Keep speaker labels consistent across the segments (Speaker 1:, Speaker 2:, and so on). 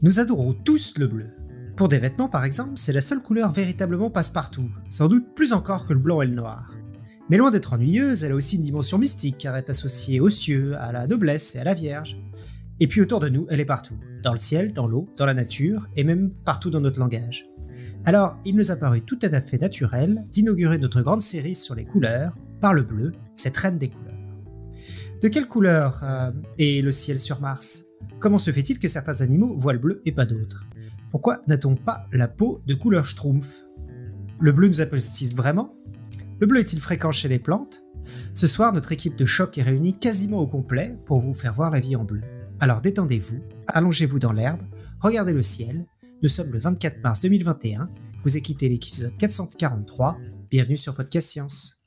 Speaker 1: Nous adorons tous le bleu. Pour des vêtements par exemple, c'est la seule couleur véritablement passe-partout, sans doute plus encore que le blanc et le noir. Mais loin d'être ennuyeuse, elle a aussi une dimension mystique car elle est associée aux cieux, à la noblesse et à la Vierge. Et puis autour de nous, elle est partout, dans le ciel, dans l'eau, dans la nature et même partout dans notre langage. Alors, il nous a paru tout à fait naturel d'inaugurer notre grande série sur les couleurs par le bleu, cette reine des couleurs. De quelle couleur euh, est le ciel sur Mars Comment se fait-il que certains animaux voient le bleu et pas d'autres Pourquoi n'a-t-on pas la peau de couleur schtroumpf Le bleu nous appelle-t-il vraiment Le bleu est-il fréquent chez les plantes Ce soir, notre équipe de choc est réunie quasiment au complet pour vous faire voir la vie en bleu. Alors détendez-vous, allongez-vous dans l'herbe, regardez le ciel. Nous sommes le 24 mars 2021, vous écoutez l'épisode 443, bienvenue sur Podcast Science.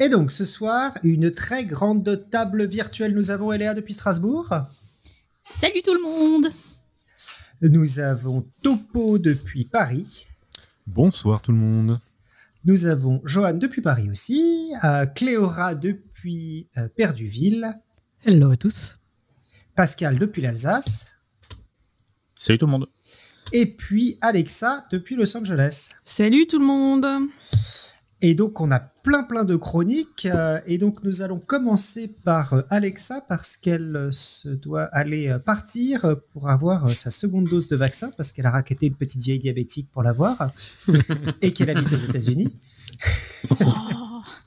Speaker 1: Et donc ce soir, une très grande table virtuelle. Nous avons Eléa depuis Strasbourg.
Speaker 2: Salut tout le monde
Speaker 1: nous avons Topo depuis Paris. Bonsoir tout le monde. Nous avons Johan depuis Paris aussi, euh, Cléora depuis euh, Perduville. Hello à tous. Pascal depuis l'Alsace. Salut tout le monde. Et puis Alexa depuis Los Angeles. Salut tout le monde. Et donc on a plein plein de chroniques euh, et donc nous allons commencer par euh, Alexa parce qu'elle euh, se doit aller partir pour avoir sa seconde dose de vaccin parce qu'elle a raqueté une petite vieille diabétique pour l'avoir et qu'elle habite aux États-Unis.
Speaker 3: Oh.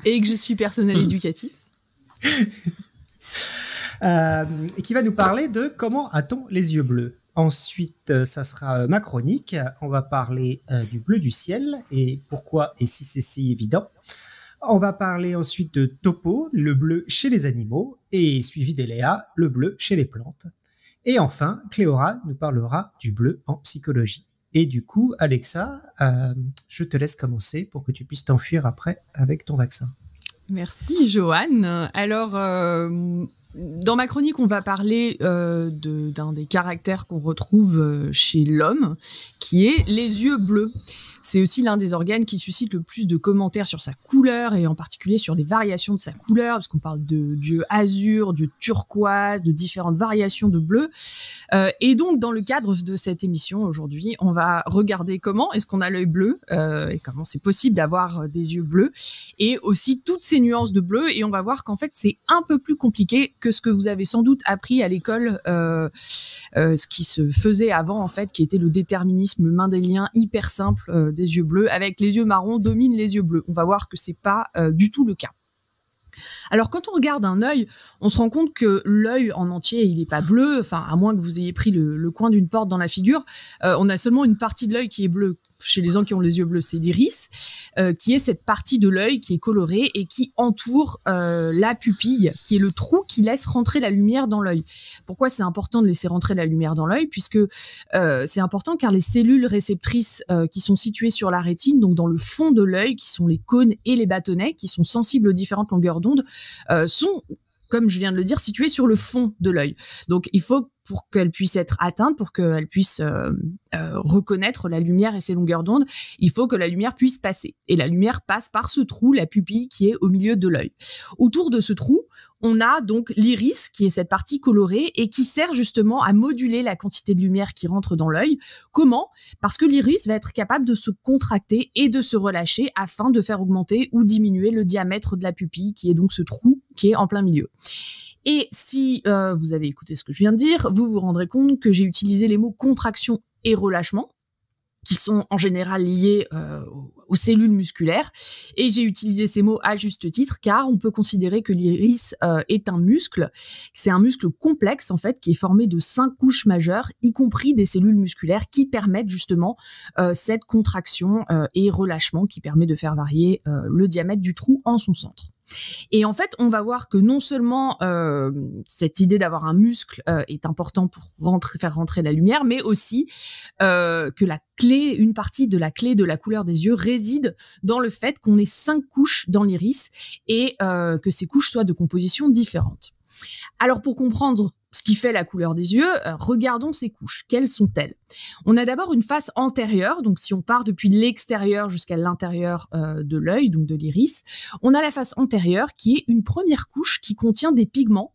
Speaker 3: et que je suis personnel éducatif. et
Speaker 1: qui va nous parler de comment a-t-on les yeux bleus. Ensuite, ça sera ma chronique. On va parler du bleu du ciel et pourquoi et si c'est si évident. On va parler ensuite de topo, le bleu chez les animaux, et suivi d'Eléa, le bleu chez les plantes. Et enfin, Cléora nous parlera du bleu en psychologie. Et du coup, Alexa, euh, je te laisse commencer pour que tu puisses t'enfuir après avec ton vaccin.
Speaker 3: Merci, Joanne. Alors, euh, dans ma chronique, on va parler euh, d'un des caractères qu'on retrouve chez l'homme, qui est les yeux bleus. C'est aussi l'un des organes qui suscite le plus de commentaires sur sa couleur et en particulier sur les variations de sa couleur, parce qu'on parle de dieu azur, de turquoise, de différentes variations de bleu. Euh, et donc, dans le cadre de cette émission aujourd'hui, on va regarder comment est-ce qu'on a l'œil bleu euh, et comment c'est possible d'avoir euh, des yeux bleus et aussi toutes ces nuances de bleu. Et on va voir qu'en fait, c'est un peu plus compliqué que ce que vous avez sans doute appris à l'école. Euh, ce qui se faisait avant en fait, qui était le déterminisme mendélien hyper simple euh, des yeux bleus, avec les yeux marrons domine les yeux bleus. On va voir que c'est pas euh, du tout le cas. Alors quand on regarde un œil, on se rend compte que l'œil en entier, il n'est pas bleu, enfin à moins que vous ayez pris le, coin d'une porte dans la figure, on a seulement une partie de l'œil qui est bleue chez les gens qui ont les yeux bleus, c'est l'iris, euh, qui est cette partie de l'œil qui est colorée et qui entoure euh, la pupille, qui est le trou qui laisse rentrer la lumière dans l'œil. Pourquoi c'est important de laisser rentrer la lumière dans l'œil Puisque euh, c'est important car les cellules réceptrices qui sont situées sur la rétine, donc dans le fond de l'œil, qui sont les cônes et les bâtonnets, qui sont sensibles aux différentes longueurs d'onde, sont comme je viens de le dire, située sur le fond de l'œil. Donc il faut pour qu'elle puisse être atteinte, pour qu'elle puisse euh, euh, reconnaître la lumière et ses longueurs d'onde, il faut que la lumière puisse passer. Et la lumière passe par ce trou, la pupille qui est au milieu de l'œil. Autour de ce trou, on a donc l'iris, qui est cette partie colorée et qui sert justement à moduler la quantité de lumière qui rentre dans l'œil. Comment Parce que l'iris va être capable de se contracter et de se relâcher afin de faire augmenter ou diminuer le diamètre de la pupille, qui est donc ce trou qui est en plein milieu. Et si euh, vous avez écouté ce que je viens de dire, vous vous rendrez compte que j'ai utilisé les mots contraction et relâchement, qui sont en général liés euh, aux cellules musculaires. Et j'ai utilisé ces mots à juste titre, car on peut considérer que l'iris euh, est un muscle. C'est un muscle complexe, en fait, qui est formé de cinq couches majeures, y compris des cellules musculaires, qui permettent justement cette contraction et relâchement, qui permet de faire varier le diamètre du trou en son centre. Et en fait, on va voir que non seulement euh, cette idée d'avoir un muscle euh, est important pour faire rentrer la lumière, mais aussi euh, que la clé, une partie de la clé de la couleur des yeux réside dans le fait qu'on ait cinq couches dans l'iris et que ces couches soient de compositions différentes. Alors pour comprendre ce qui fait la couleur des yeux, euh, regardons ces couches. Quelles sont-elles On a d'abord une face antérieure, donc si on part depuis l'extérieur jusqu'à l'intérieur euh, de l'œil, donc de l'iris, on a la face antérieure qui est une première couche qui contient des pigments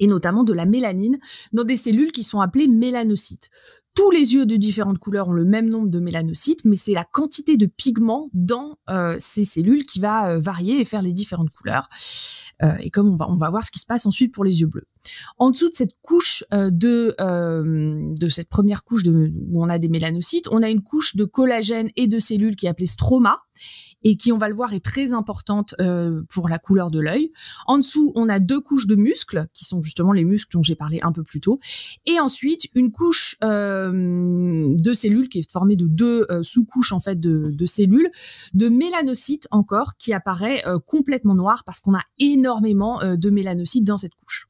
Speaker 3: et notamment de la mélanine dans des cellules qui sont appelées mélanocytes. Tous les yeux de différentes couleurs ont le même nombre de mélanocytes, mais c'est la quantité de pigments dans euh, ces cellules qui va varier et faire les différentes couleurs. et comme on va, on va voir ce qui se passe ensuite pour les yeux bleus. En dessous de cette couche euh, de euh, de cette première couche de, où on a des mélanocytes, on a une couche de collagène et de cellules qui est appelée stroma et qui, on va le voir, est très importante euh, pour la couleur de l'œil. En dessous, on a deux couches de muscles, qui sont justement les muscles dont j'ai parlé un peu plus tôt. Et ensuite, une couche de cellules qui est formée de deux sous-couches en fait de, de, cellules, de mélanocytes encore, qui apparaît complètement noire parce qu'on a énormément de mélanocytes dans cette couche.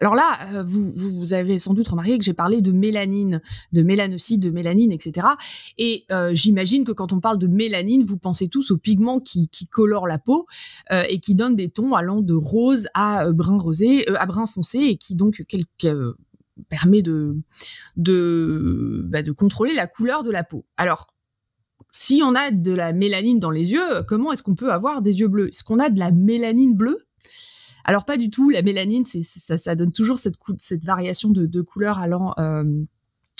Speaker 3: Alors là, euh, vous, avez sans doute remarqué que j'ai parlé de mélanine, de mélanocytes, de mélanine, etc. Et euh, j'imagine que quand on parle de mélanine, vous pensez tous aux pigments qui, qui colorent la peau euh, et qui donnent des tons allant de rose à brun rosé, à brun foncé, et qui donc quelque, permet de de, bah, de contrôler la couleur de la peau. Alors si on a de la mélanine dans les yeux, comment est-ce qu'on peut avoir des yeux bleus Est-ce qu'on a de la mélanine bleue alors pas du tout, la mélanine, c'est, ça, donne toujours cette, cette variation de, de couleur allant... Euh,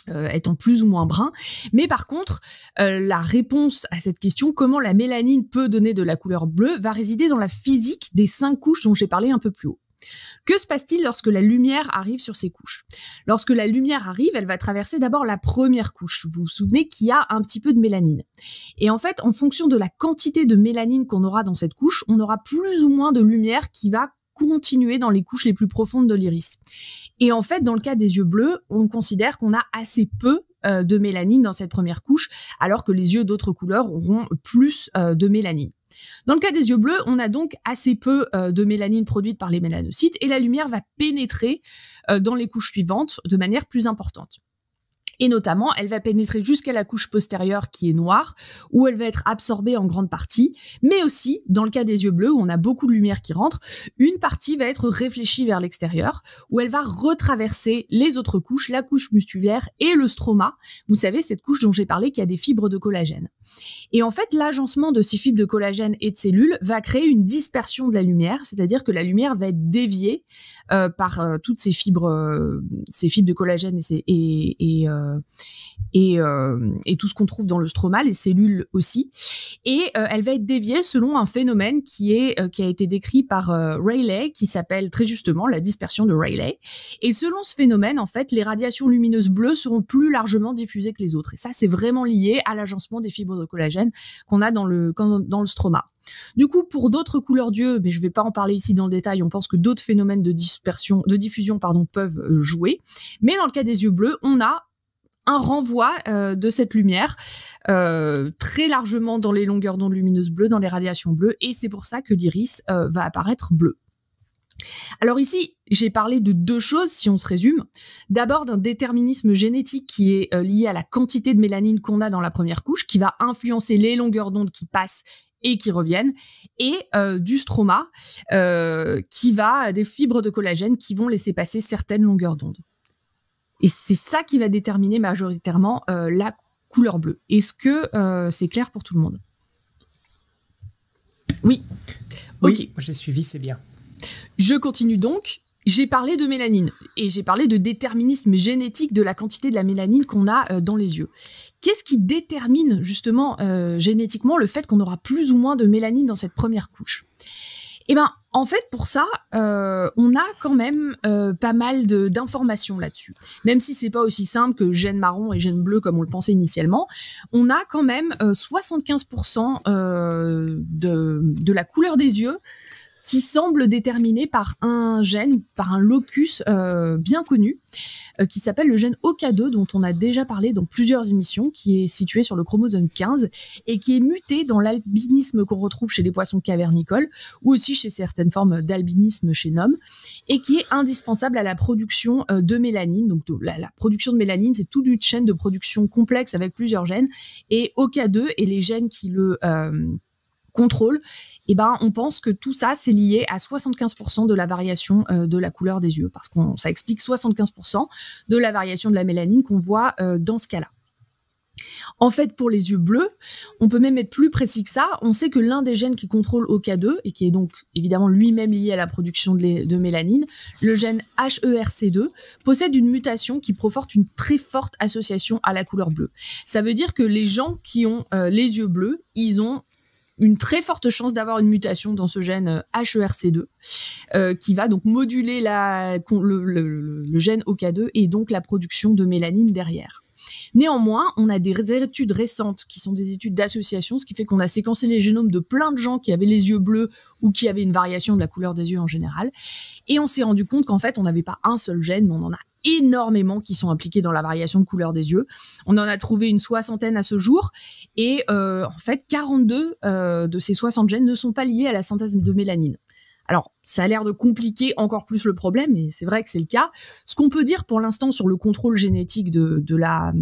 Speaker 3: euh, étant plus ou moins brun. Mais par contre, euh, la réponse à cette question, comment la mélanine peut donner de la couleur bleue, va résider dans la physique des cinq couches dont j'ai parlé un peu plus haut. Que se passe-t-il lorsque la lumière arrive sur ces couches Lorsque la lumière arrive, elle va traverser d'abord la première couche. Vous vous souvenez qu'il y a un petit peu de mélanine. Et en fait, en fonction de la quantité de mélanine qu'on aura dans cette couche, on aura plus ou moins de lumière qui va continuer dans les couches les plus profondes de l'iris. Et en fait, dans le cas des yeux bleus, on considère qu'on a assez peu euh, de mélanine dans cette première couche, alors que les yeux d'autres couleurs auront plus euh, de mélanine. Dans le cas des yeux bleus, on a donc assez peu euh, de mélanine produite par les mélanocytes et la lumière va pénétrer dans les couches suivantes de manière plus importante et notamment elle va pénétrer jusqu'à la couche postérieure qui est noire, où elle va être absorbée en grande partie, mais aussi, dans le cas des yeux bleus, où on a beaucoup de lumière qui rentre, une partie va être réfléchie vers l'extérieur, où elle va retraverser les autres couches, la couche musculaire et le stroma, vous savez, cette couche dont j'ai parlé qui a des fibres de collagène. Et en fait, l'agencement de ces fibres de collagène et de cellules va créer une dispersion de la lumière, c'est-à-dire que la lumière va être déviée euh, par euh, toutes ces fibres, euh, ces fibres de collagène et, et, et, et, tout ce qu'on trouve dans le stroma, les cellules aussi. Et elle va être déviée selon un phénomène qui, est, qui a été décrit par Rayleigh, qui s'appelle très justement la dispersion de Rayleigh. Et selon ce phénomène, en fait, les radiations lumineuses bleues seront plus largement diffusées que les autres. Et ça, c'est vraiment lié à l'agencement des fibres de collagène qu'on a dans le, dans le stroma. Du coup, pour d'autres couleurs d'yeux, mais je ne vais pas en parler ici dans le détail, on pense que d'autres phénomènes de dispersion, de diffusion, pardon, peuvent euh, jouer. Mais dans le cas des yeux bleus, on a un renvoi euh, de cette lumière euh, très largement dans les longueurs d'onde lumineuses bleues, dans les radiations bleues, et c'est pour ça que l'iris va apparaître bleu. Alors ici, j'ai parlé de deux choses si on se résume. D'abord d'un déterminisme génétique qui est euh, lié à la quantité de mélanine qu'on a dans la première couche, qui va influencer les longueurs d'onde qui passent et qui reviennent, et euh, du stroma euh, qui va des fibres de collagène qui vont laisser passer certaines longueurs d'onde. Et c'est ça qui va déterminer majoritairement la couleur bleue. Est-ce que c'est clair pour tout le monde Oui. Oui, j'ai suivi, c'est bien. Je continue donc. J'ai parlé de mélanine et j'ai parlé de déterminisme génétique de la quantité de la mélanine qu'on a euh, dans les yeux. Qu'est-ce qui détermine justement euh, génétiquement le fait qu'on aura plus ou moins de mélanine dans cette première couche Eh bien, en fait, pour ça, euh, on a quand même pas mal d'informations là-dessus. Même si c'est pas aussi simple que gène marron et gène bleu comme on le pensait initialement, on a quand même 75% de la couleur des yeux qui semble déterminé par un gène par un locus euh, bien connu euh, qui s'appelle le gène OK2 dont on a déjà parlé dans plusieurs émissions, qui est situé sur le chromosome 15 et qui est muté dans l'albinisme qu'on retrouve chez les poissons cavernicoles ou aussi chez certaines formes d'albinisme chez l'homme et qui est indispensable à la production euh, de mélanine. Donc la, la, production de mélanine, c'est toute une chaîne de production complexe avec plusieurs gènes et OK2 et les gènes qui le contrôle, et eh ben, on pense que tout ça, c'est lié à 75% de la variation euh, de la couleur des yeux, parce que ça explique 75% de la variation de la mélanine qu'on voit euh, dans ce cas-là. En fait, pour les yeux bleus, on peut même être plus précis que ça. On sait que l'un des gènes qui contrôle OK2, et qui est donc évidemment lui-même lié à la production de, mélanine, le gène HERC2, possède une mutation qui proforte une très forte association à la couleur bleue. Ça veut dire que les gens qui ont euh, les yeux bleus, ils ont une très forte chance d'avoir une mutation dans ce gène HERC2 euh, euh, qui va donc moduler la, le, gène OK2 et donc la production de mélanine derrière. Néanmoins, on a des études récentes qui sont des études d'association, ce qui fait qu'on a séquencé les génomes de plein de gens qui avaient les yeux bleus ou qui avaient une variation de la couleur des yeux en général. Et on s'est rendu compte qu'en fait, on n'avait pas un seul gène, mais on en a énormément qui sont impliqués dans la variation de couleur des yeux. On en a trouvé une soixantaine à ce jour et euh, en fait 42 euh, de ces 60 gènes ne sont pas liés à la synthèse de mélanine. Alors, ça a l'air de compliquer encore plus le problème, et c'est vrai que c'est le cas. Ce qu'on peut dire pour l'instant sur le contrôle génétique de, de la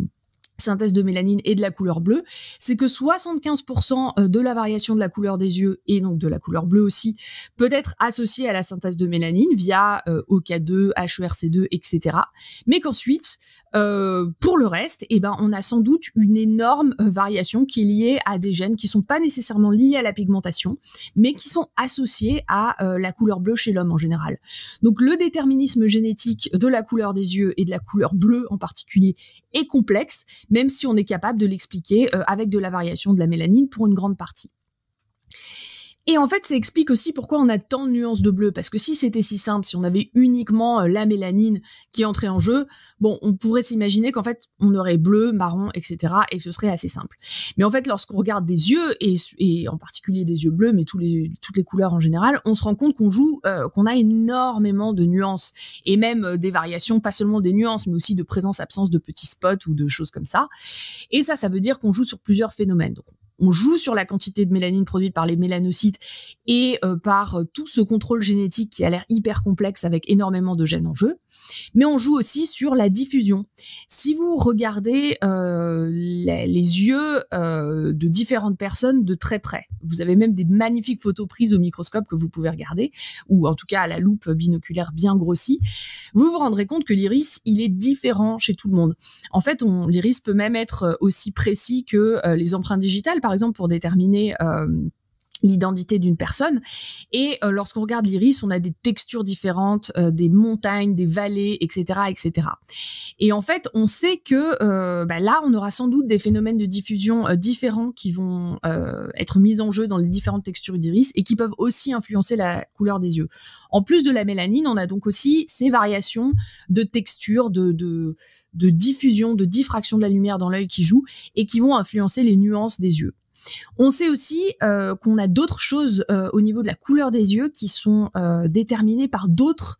Speaker 3: synthèse de mélanine et de la couleur bleue, c'est que 75% euh, de la variation de la couleur des yeux et donc de la couleur bleue aussi peut être associée à la synthèse de mélanine via OK2, HERC2, etc. Mais qu'ensuite, euh, pour le reste, eh ben, on a sans doute une énorme euh, variation qui est liée à des gènes qui sont pas nécessairement liés à la pigmentation, mais qui sont associés à euh, la couleur bleue chez l'homme en général. Donc le déterminisme génétique de la couleur des yeux et de la couleur bleue en particulier est complexe, même si on est capable de l'expliquer avec de la variation de la mélanine pour une grande partie. Et en fait, ça explique aussi pourquoi on a tant de nuances de bleu, parce que si c'était si simple, si on avait uniquement euh, la mélanine qui entrait en jeu, bon, on pourrait s'imaginer qu'en fait, on aurait bleu, marron, etc., et que ce serait assez simple. Mais en fait, lorsqu'on regarde des yeux, et, en particulier des yeux bleus, mais toutes les couleurs en général, on se rend compte qu'on joue, euh, qu'on a énormément de nuances, et même euh, des variations, pas seulement des nuances, mais aussi de présence-absence de petits spots ou de choses comme ça. Et ça, ça veut dire qu'on joue sur plusieurs phénomènes on joue sur la quantité de mélanine produite par les mélanocytes et euh, par euh, tout ce contrôle génétique qui a l'air hyper complexe avec énormément de gènes en jeu mais on joue aussi sur la diffusion. Si vous regardez euh, les, yeux euh, de différentes personnes de très près, vous avez même des magnifiques photos prises au microscope que vous pouvez regarder, ou en tout cas à la loupe binoculaire bien grossie, vous vous rendrez compte que l'iris, il est différent chez tout le monde. En fait, l'iris peut même être aussi précis que euh, les empreintes digitales, par exemple, pour déterminer l'identité d'une personne. Et euh, lorsqu'on regarde l'iris, on a des textures différentes, euh, des montagnes, des vallées, etc., etc. Et en fait, on sait que euh, bah, là, on aura sans doute des phénomènes de diffusion différents qui vont être mis en jeu dans les différentes textures d'iris et qui peuvent aussi influencer la couleur des yeux. En plus de la mélanine, on a donc aussi ces variations de texture, de, de, diffusion, de diffraction de la lumière dans l'œil qui joue et qui vont influencer les nuances des yeux. On sait aussi euh, qu'on a d'autres choses euh, au niveau de la couleur des yeux qui sont euh, déterminées par d'autres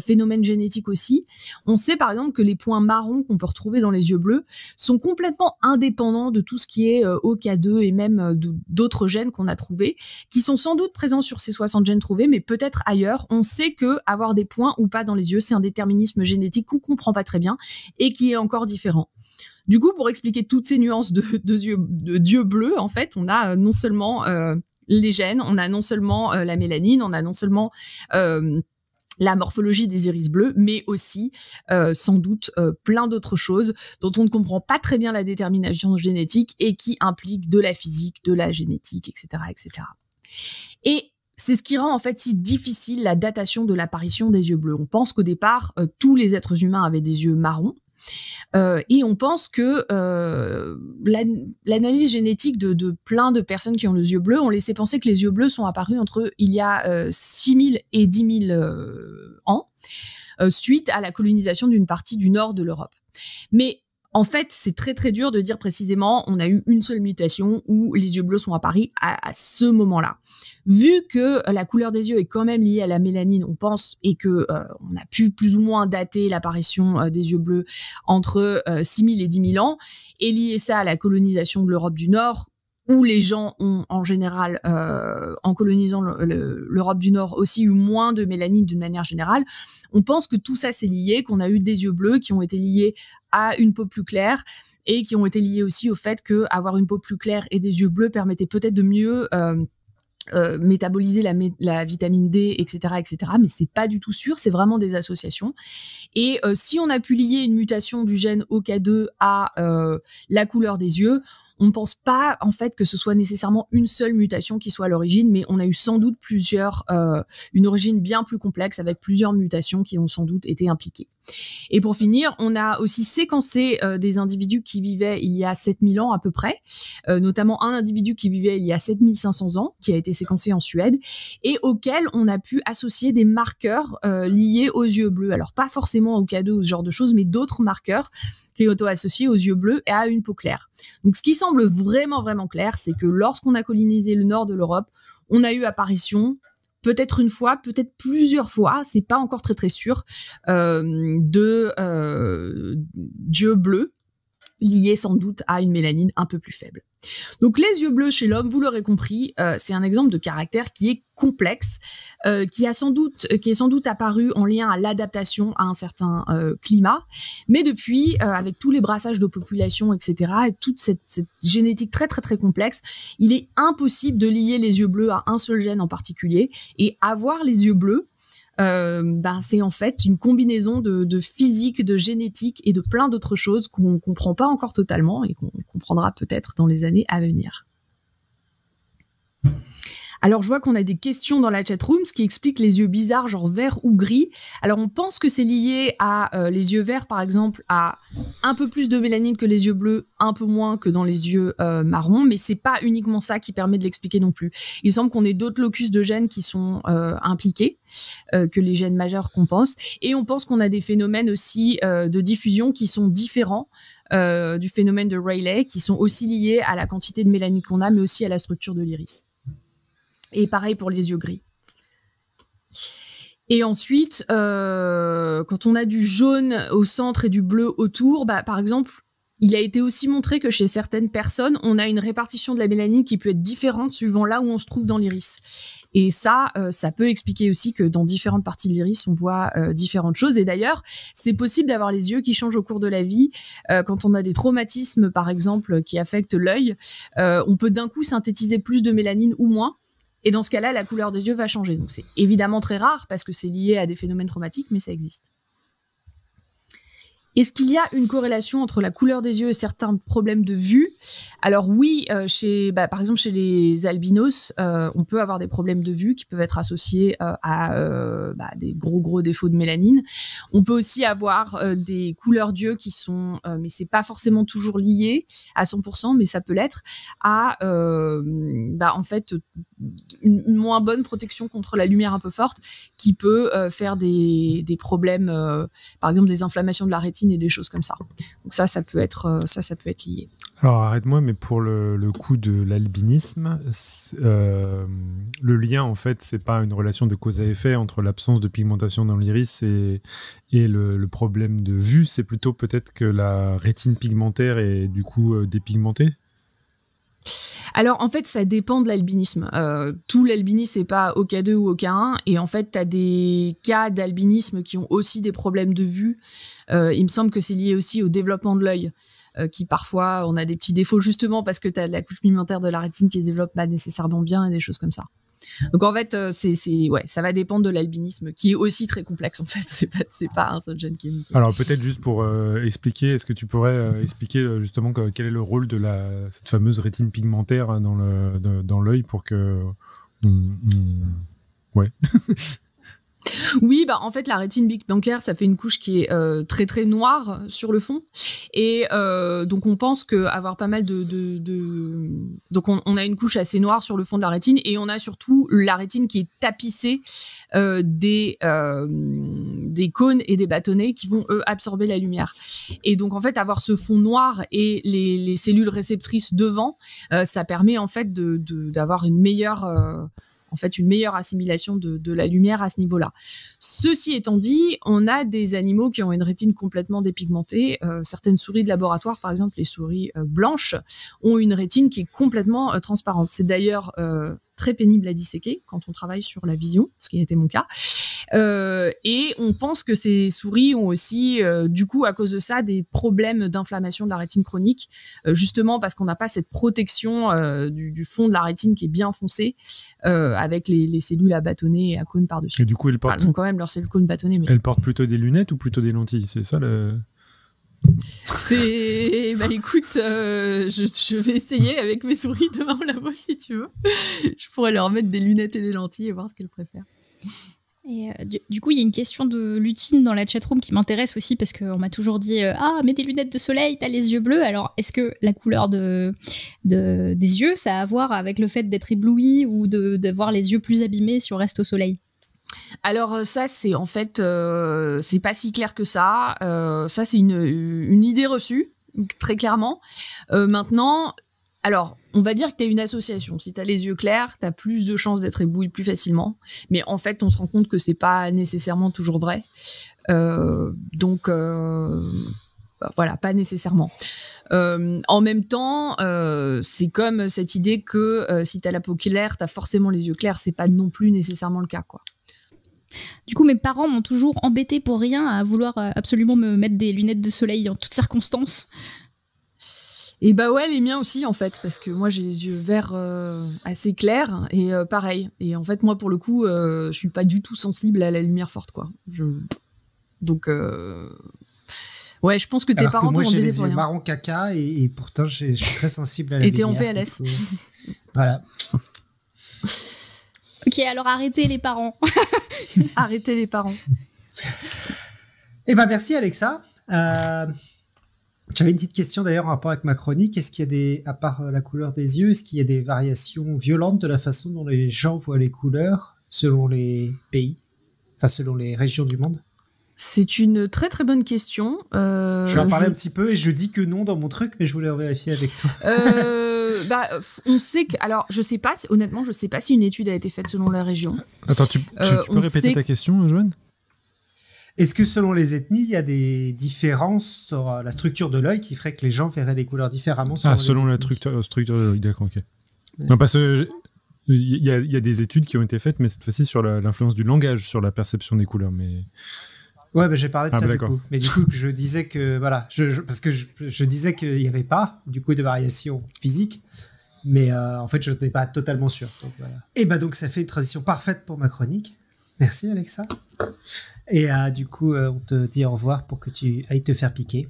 Speaker 3: phénomènes génétiques aussi. On sait par exemple que les points marrons qu'on peut retrouver dans les yeux bleus sont complètement indépendants de tout ce qui est OK2 et même d'autres gènes qu'on a trouvés, qui sont sans doute présents sur ces 60 gènes trouvés, mais peut-être ailleurs. On sait que avoir des points ou pas dans les yeux, c'est un déterminisme génétique qu'on comprend pas très bien et qui est encore différent. Du coup, pour expliquer toutes ces nuances de, de, yeux de bleus en fait, on a euh, non seulement euh, les gènes, on a non seulement euh, la mélanine, on a non seulement la morphologie des iris bleus, mais aussi sans doute plein d'autres choses dont on ne comprend pas très bien la détermination génétique et qui impliquent de la physique, de la génétique, etc., etc. Et c'est ce qui rend en fait si difficile la datation de l'apparition des yeux bleus. On pense qu'au départ, tous les êtres humains avaient des yeux marrons, euh, et on pense que euh, l'analyse génétique de, plein de personnes qui ont les yeux bleus ont laissé penser que les yeux bleus sont apparus entre il y a 6000 euh, et 10 000 ans, suite à la colonisation d'une partie du nord de l'Europe. Mais en fait, c'est très très dur de dire précisément on a eu une seule mutation où les yeux bleus sont à à, à ce moment-là. Vu que euh, la couleur des yeux est quand même liée à la mélanine, on pense et que euh, on a pu plus ou moins dater l'apparition euh, des yeux bleus entre 6000 et 10 000 ans et lier ça à la colonisation de l'Europe du Nord où les gens ont en général, euh, en colonisant l'Europe du Nord, aussi eu moins de mélanine d'une manière générale, on pense que tout ça c'est lié, qu'on a eu des yeux bleus qui ont été liés à une peau plus claire et qui ont été liés aussi au fait qu'avoir une peau plus claire et des yeux bleus permettait peut-être de mieux euh, euh métaboliser la, vitamine D, etc., etc. Mais c'est pas du tout sûr, c'est vraiment des associations. Et euh, si on a pu lier une mutation du gène OK2 à la couleur des yeux, on ne pense pas en fait que ce soit nécessairement une seule mutation qui soit à l'origine, mais on a eu sans doute plusieurs, euh, une origine bien plus complexe avec plusieurs mutations qui ont sans doute été impliquées. Et pour finir, on a aussi séquencé euh, des individus qui vivaient il y a 7000 ans à peu près, euh, notamment un individu qui vivait il y a 7500 ans, qui a été séquencé en Suède, et auquel on a pu associer des marqueurs euh, liés aux yeux bleus. Alors pas forcément au cadeau, ce genre de choses, mais d'autres marqueurs qui ont auto associés aux yeux bleus et à une peau claire. Donc ce qui semble vraiment vraiment clair, c'est que lorsqu'on a colonisé le nord de l'Europe, on a eu apparition peut-être une fois, peut-être plusieurs fois, c'est pas encore très très sûr, euh, de euh, Dieu bleus liés sans doute à une mélanine un peu plus faible. Donc les yeux bleus chez l'homme, vous l'aurez compris, euh, c'est un exemple de caractère qui est complexe, euh, qui a sans doute, euh, qui est sans doute apparu en lien à l'adaptation à un certain climat, mais depuis, avec tous les brassages de population, etc., et toute cette, génétique très très très complexe, il est impossible de lier les yeux bleus à un seul gène en particulier, et avoir les yeux bleus euh, bah, c'est en fait une combinaison de, de, physique, de génétique et de plein d'autres choses qu'on ne comprend pas encore totalement et qu'on comprendra peut-être dans les années à venir. Alors je vois qu'on a des questions dans la room, ce qui explique les yeux bizarres, genre vert ou gris. Alors on pense que c'est lié à euh, les yeux verts, par exemple, à un peu plus de mélanine que les yeux bleus, un peu moins que dans les yeux euh, marrons, mais c'est pas uniquement ça qui permet de l'expliquer non plus. Il semble qu'on ait d'autres locus de gènes qui sont euh, impliqués que les gènes majeurs qu'on pense, et on pense qu'on a des phénomènes aussi de diffusion qui sont différents. du phénomène de Rayleigh, qui sont aussi liés à la quantité de mélanine qu'on a, mais aussi à la structure de l'iris. Et pareil pour les yeux gris. Et ensuite, euh, quand on a du jaune au centre et du bleu autour, bah, par exemple, il a été aussi montré que chez certaines personnes, on a une répartition de la mélanine qui peut être différente suivant là où on se trouve dans l'iris. Et ça, euh, ça peut expliquer aussi que dans différentes parties de l'iris, on voit euh, différentes choses. Et d'ailleurs, c'est possible d'avoir les yeux qui changent au cours de la vie. quand on a des traumatismes, par exemple, qui affectent l'œil, on peut d'un coup synthétiser plus de mélanine ou moins. Et dans ce cas-là, la couleur des yeux va changer. Donc c'est évidemment très rare parce que c'est lié à des phénomènes traumatiques, mais ça existe. Est-ce qu'il y a une corrélation entre la couleur des yeux et certains problèmes de vue Alors oui, euh, chez, bah, par exemple chez les albinos, euh, on peut avoir des problèmes de vue qui peuvent être associés euh, à bah, des gros gros défauts de mélanine. On peut aussi avoir des couleurs d'yeux qui sont, mais c'est pas forcément toujours lié à 100%, mais ça peut l'être à bah, en fait une moins bonne protection contre la lumière un peu forte qui peut euh, faire des, des problèmes, euh, par exemple des inflammations de la rétine et des choses comme ça. Donc ça, ça peut être, euh, ça, ça peut être lié.
Speaker 4: Alors arrête-moi, mais pour le, le coup de l'albinisme, le lien en fait, c'est pas une relation de cause à effet entre l'absence de pigmentation dans l'iris et, et le, le, problème de vue. C'est plutôt peut-être que la rétine pigmentaire est du coup dépigmentée.
Speaker 3: Alors en fait, ça dépend de l'albinisme. Euh, tout l'albinisme n'est pas au cas 2 ou au cas 1. Et en fait, tu as des cas d'albinisme qui ont aussi des problèmes de vue. Euh, il me semble que c'est lié aussi au développement de l'œil. Euh, qui parfois on a des petits défauts justement parce que tu as la couche pigmentaire de la rétine qui se développe pas nécessairement bien et des choses comme ça. Donc en fait, euh, c'est ouais, ça va dépendre de l'albinisme qui est aussi très complexe en fait. C'est pas pas un seul gène
Speaker 4: qui. Est... Alors peut-être juste pour euh, expliquer, est-ce que tu pourrais euh, expliquer justement quel est le rôle de la cette fameuse rétine pigmentaire dans le dans l'œil pour que ouais
Speaker 3: Oui, bah en fait la rétine big bancaire, ça fait une couche qui est euh, très très noire sur le fond, et euh, donc on pense que avoir pas mal de, de, donc on, a une couche assez noire sur le fond de la rétine, et on a surtout la rétine qui est tapissée euh, des des cônes et des bâtonnets qui vont eux absorber la lumière. Et donc en fait avoir ce fond noir et les, cellules réceptrices devant, ça permet en fait de d'avoir une meilleure en fait une meilleure assimilation de, la lumière à ce niveau-là. Ceci étant dit, on a des animaux qui ont une rétine complètement dépigmentée. Euh, certaines souris de laboratoire, par exemple les souris euh, blanches, ont une rétine qui est complètement euh, transparente. C'est d'ailleurs très pénible à disséquer quand on travaille sur la vision, ce qui a été mon cas. Euh, et on pense que ces souris ont aussi, euh, du coup, à cause de ça, des problèmes d'inflammation de la rétine chronique, euh, justement parce qu'on n'a pas cette protection du, fond de la rétine qui est bien foncé, avec les,
Speaker 4: cellules à bâtonnets et à cônes par-dessus. Et du coup, elles portent... quand même leurs cellules cônes bâtonnées. Elles portent plutôt des lunettes ou plutôt des lentilles C'est ça le...
Speaker 3: C'est. Bah écoute, euh, je, vais essayer avec mes souris devant la labo si tu veux. Je pourrais leur mettre des lunettes et des lentilles et voir ce qu'elles préfèrent.
Speaker 2: Et euh, du, coup, il y a une question de Lutine dans la chatroom qui m'intéresse aussi parce qu'on m'a toujours dit euh, Ah, mets des lunettes de soleil, t'as les yeux bleus. Alors, est-ce que la couleur de, des yeux, ça a à voir avec le fait d'être ébloui ou d'avoir les yeux plus abîmés si on reste au soleil
Speaker 3: alors euh, ça, c'est en fait, euh, c'est pas si clair que ça. Euh, ça, c'est une, idée reçue, très clairement. maintenant, alors, on va dire que tu as une association. Si tu as les yeux clairs, tu as plus de chances d'être ébouillé plus facilement. Mais en fait, on se rend compte que c'est pas nécessairement toujours vrai. donc, bah, voilà, pas nécessairement. en même temps, c'est comme cette idée que si si t'as la peau claire, t'as forcément les yeux clairs. C'est pas non plus nécessairement le cas, quoi. Du coup, mes parents m'ont toujours embêté
Speaker 2: pour rien à vouloir euh,
Speaker 3: absolument me mettre des lunettes de soleil en toutes circonstances. Et bah ouais, les miens aussi en fait, parce que moi j'ai les yeux verts euh, assez clairs et euh, pareil. Et en fait, moi pour le coup, je suis pas du tout sensible à la lumière forte quoi. Donc ouais, je pense que tes parents que moi, j'ai les yeux marron
Speaker 1: caca et, pourtant je suis très sensible à la lumière. Et t'es en PLS. Voilà.
Speaker 3: Ok,
Speaker 2: alors arrêtez les parents. arrêtez les parents.
Speaker 1: Eh ben merci Alexa. Euh, j'avais une petite question d'ailleurs en rapport avec ma chronique. Est-ce qu'il y a des, à part euh, la couleur des yeux, est-ce qu'il y a des variations violentes de la façon dont les gens voient les couleurs selon les pays, enfin selon les régions du monde
Speaker 3: c'est une très très bonne question. Euh, je vais en parler un petit
Speaker 1: peu et je dis que non dans mon truc, mais je voulais vérifier avec toi.
Speaker 3: Euh, bah, on sait que. Alors, je sais pas, honnêtement, je sais pas si une étude a été faite selon la région.
Speaker 1: Attends, tu, euh, peux répéter ta
Speaker 4: question, Joanne
Speaker 1: Est-ce que selon les ethnies, il y a des différences sur la structure de l'œil qui ferait que les gens feraient les couleurs différemment selon ah, selon la
Speaker 4: structure, structure de l'œil, d'accord, Non, parce Il y, y, a des études qui ont été faites, mais cette fois-ci sur l'influence du langage, sur la perception des couleurs. Mais
Speaker 1: Ouais, bah, j'ai parlé de ah, ça bah, du coup. Mais du coup, je disais que voilà, parce que je, disais qu'il n'y avait pas du coup de variation physique, mais euh, en fait, je n'étais pas totalement sûr. Et bah donc, ça fait une transition parfaite pour ma chronique. Merci Alexa. Et euh, du coup, euh, on te dit au revoir pour que tu ailles te faire piquer.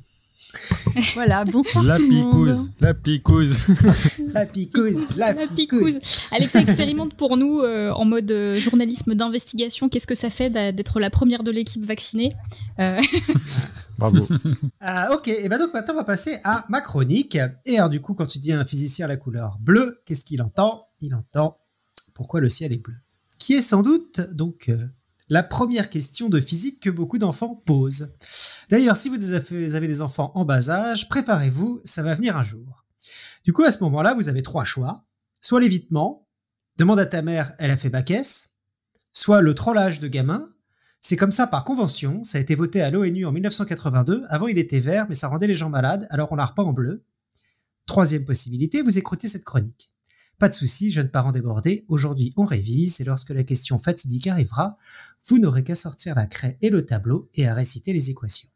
Speaker 3: Voilà, bonsoir la tout
Speaker 1: La picouse, la
Speaker 2: picouse. la picouse, Alexa expérimente pour nous euh, en mode euh, journalisme d'investigation. Qu'est-ce que ça fait d'être la première de l'équipe vaccinée euh?
Speaker 1: Bravo. Ah, ok, et eh ben donc maintenant on va passer à ma chronique. Et alors du coup, quand tu dis un physicien à la couleur bleue, qu'est-ce qu'il entend Il entend pourquoi le ciel est bleu. Qui est sans doute donc la première question de physique que beaucoup d'enfants posent. D'ailleurs, si vous avez des enfants en bas âge, préparez-vous, ça va venir un jour. Du coup, à ce moment-là, vous avez trois choix. Soit l'évitement, demande à ta mère, elle a fait caisse. soit le trollage de gamin. C'est comme ça par convention, ça a été voté à l'ONU en 1982, avant il était vert, mais ça rendait les gens malades, alors on la repas en bleu. Troisième possibilité, vous écoutez cette chronique. Pas de souci, jeunes en débordé, aujourd'hui on révise et lorsque la question fatidique arrivera, vous n'aurez qu'à sortir la craie et le tableau et à réciter les équations.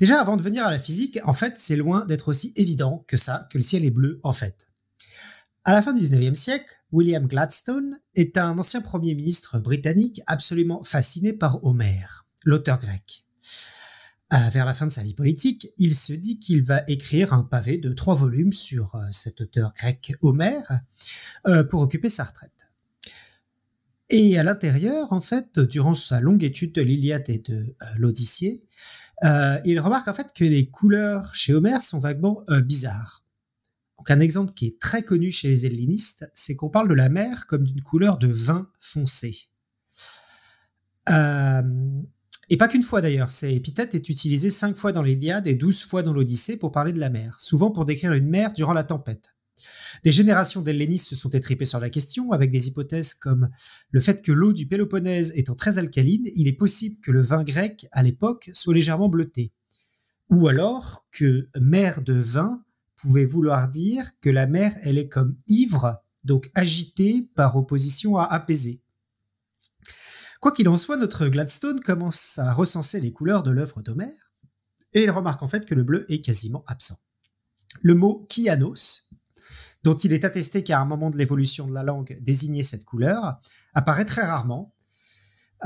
Speaker 1: Déjà, avant de venir à la physique, en fait, c'est loin d'être aussi évident que ça, que le ciel est bleu, en fait. À la fin du 19e siècle, William Gladstone est un ancien premier ministre britannique absolument fasciné par Homère, l'auteur grec. Euh, vers la fin de sa vie politique, il se dit qu'il va écrire un pavé de trois volumes sur euh, cet auteur grec Homère euh, pour occuper sa retraite. Et à l'intérieur, en fait, durant sa longue étude de l'Iliade et de l'Odyssée, il remarque en fait que les couleurs chez Homère sont vaguement bizarres. Donc un exemple qui est très connu chez les hellénistes, c'est qu'on parle de la mer comme d'une couleur de vin foncé. Euh, et pas qu'une fois d'ailleurs, ces épithète est utilisé cinq fois dans l'Iliade et douze fois dans l'Odyssée pour parler de la mer, souvent pour décrire une mer durant la tempête. Des générations d'hellénistes se sont étripées sur la question, avec des hypothèses comme le fait que l'eau du Péloponnèse étant très alcaline, il est possible que le vin grec, à l'époque, soit légèrement bleuté. Ou alors que mer de vin pouvait vouloir dire que la mer, elle est comme ivre, donc agitée par opposition à apaisée. Quoi qu'il en soit, notre Gladstone commence à recenser les couleurs de l'œuvre d'Homère, et il remarque en fait que le bleu est quasiment absent. Le mot kianos, dont il est attesté qu'à un moment de l'évolution de la langue désignait cette couleur, apparaît très rarement,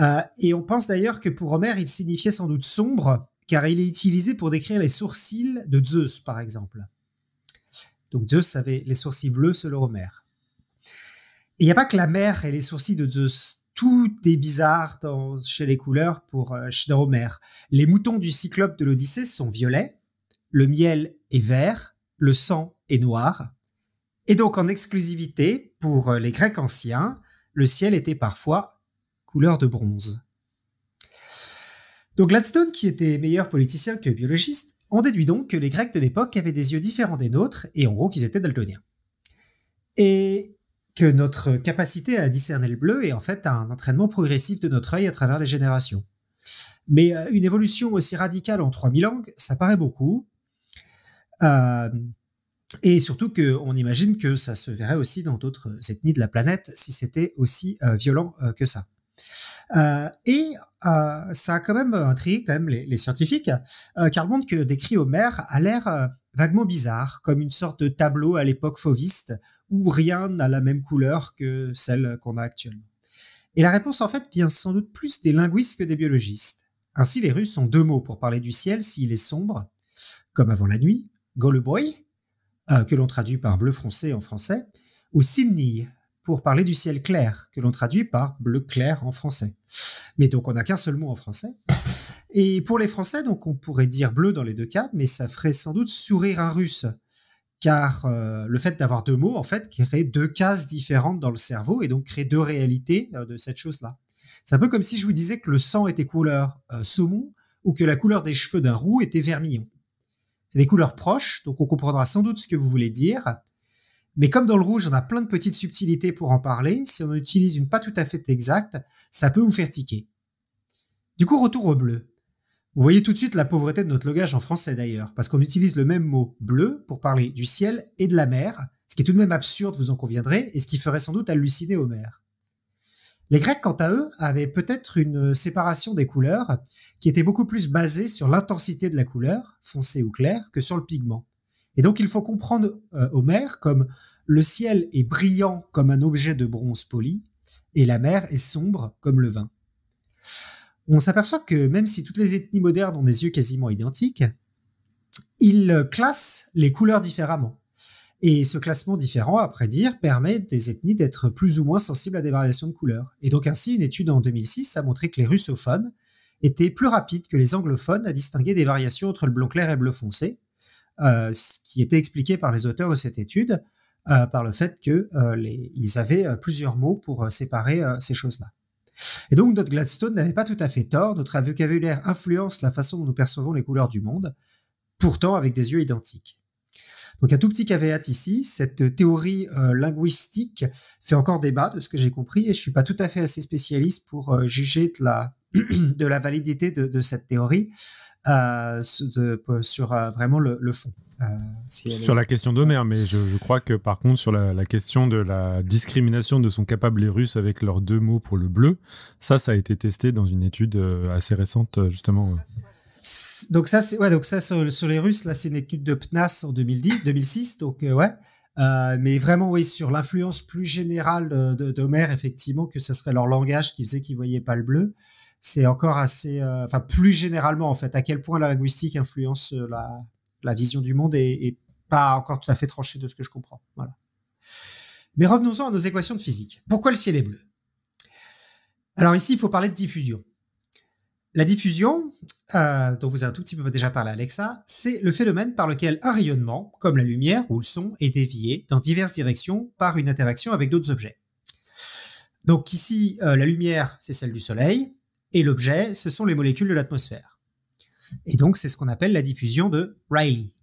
Speaker 1: euh, et on pense d'ailleurs que pour Homère, il signifiait sans doute sombre, car il est utilisé pour décrire les sourcils de Zeus, par exemple. Donc Zeus avait les sourcils bleus selon Homère. Il n'y a pas que la mer et les sourcils de Zeus tout est bizarre dans, chez les couleurs pour euh, Homer. Les moutons du cyclope de l'Odyssée sont violets, le miel est vert, le sang est noir. Et donc en exclusivité, pour euh, les Grecs anciens, le ciel était parfois couleur de bronze. Donc Gladstone, qui était meilleur politicien que biologiste, en déduit donc que les Grecs de l'époque avaient des yeux différents des nôtres et en gros qu'ils étaient daltoniens. Et que notre capacité à discerner le bleu est en fait un entraînement progressif de notre œil à travers les générations. Mais euh, une évolution aussi radicale en 3000 langues, ça paraît beaucoup. Euh, et surtout qu'on imagine que ça se verrait aussi dans d'autres ethnies de la planète si c'était aussi euh, violent que ça. et ça a quand même intrigué quand même les, les scientifiques, car le monde que décrit Homer a l'air vaguement bizarre, comme une sorte de tableau à l'époque fauviste où rien n'a la même couleur que celle qu'on a actuellement. Et la réponse en fait vient sans doute plus des linguistes que des biologistes. Ainsi, les Russes ont deux mots pour parler du ciel s'il est sombre, comme avant la nuit, Goluboy, euh, que l'on traduit par bleu foncé en français, ou sydney », pour parler du ciel clair, que l'on traduit par bleu clair en français. Mais donc on n'a qu'un seul mot en français. Et pour les Français, donc on pourrait dire bleu dans les deux cas, mais ça ferait sans doute sourire un Russe, car euh, le fait d'avoir deux mots, en fait, crée deux cases différentes dans le cerveau et donc crée deux réalités euh, de cette chose-là. C'est un peu comme si je vous disais que le sang était couleur euh, saumon ou que la couleur des cheveux d'un roux était vermillon. C'est des couleurs proches, donc on comprendra sans doute ce que vous voulez dire. Mais comme dans le rouge, on a plein de petites subtilités pour en parler, si on utilise une pas tout à fait exacte, ça peut vous faire tiquer. Du coup, retour au bleu. Vous voyez tout de suite la pauvreté de notre langage en français d'ailleurs, parce qu'on utilise le même mot bleu pour parler du ciel et de la mer, ce qui est tout de même absurde, vous en conviendrez, et ce qui ferait sans doute halluciner Homère. Les Grecs, quant à eux, avaient peut-être une séparation des couleurs qui était beaucoup plus basée sur l'intensité de la couleur, foncée ou claire, que sur le pigment. Et donc il faut comprendre Homer euh, Homère comme le ciel est brillant comme un objet de bronze poli, et la mer est sombre comme le vin on s'aperçoit que même si toutes les ethnies modernes ont des yeux quasiment identiques, ils classent les couleurs différemment. Et ce classement différent, après dire, permet des ethnies d'être plus ou moins sensibles à des variations de couleurs. Et donc ainsi, une étude en 2006 a montré que les russophones étaient plus rapides que les anglophones à distinguer des variations entre le blanc clair et le bleu foncé, euh, ce qui était expliqué par les auteurs de cette étude euh, par le fait qu'ils euh, avaient plusieurs mots pour séparer ces choses-là. Et donc notre Gladstone n'avait pas tout à fait tort, notre vocabulaire influence la façon dont nous percevons les couleurs du monde, pourtant avec des yeux identiques. Donc un tout petit caveat ici, cette théorie euh, linguistique fait encore débat de ce que j'ai compris et je ne suis pas tout à fait assez spécialiste pour euh, juger de la de la validité de, cette théorie euh, euh, sur euh, vraiment le, fond. sur la
Speaker 4: question d'Homère, mais je, crois que par contre, sur la, question de la discrimination de sont capables les Russes avec leurs deux mots pour le bleu, ça, ça a été testé dans une étude assez récente, justement.
Speaker 1: Donc ça, c'est ouais, donc ça sur, les Russes, là, c'est une étude de PNAS en 2010, 2006, donc ouais. mais vraiment, oui, sur l'influence plus générale d'Homère, effectivement, que ce serait leur langage qui faisait qu'ils voyaient pas le bleu c'est encore assez, euh, enfin plus généralement en fait, à quel point la linguistique influence euh, la, vision du monde et, pas encore tout à fait tranchée de ce que je comprends. Voilà. Mais revenons-en à nos équations de physique. Pourquoi le ciel est bleu Alors ici, il faut parler de diffusion. La diffusion, euh, dont vous avez un tout petit peu déjà parlé Alexa, c'est le phénomène par lequel un rayonnement, comme la lumière ou le son, est dévié dans diverses directions par une interaction avec d'autres objets. Donc ici, la lumière, c'est celle du Soleil, et l'objet, ce sont les molécules de l'atmosphère. Et donc, c'est ce qu'on appelle la diffusion de Rayleigh.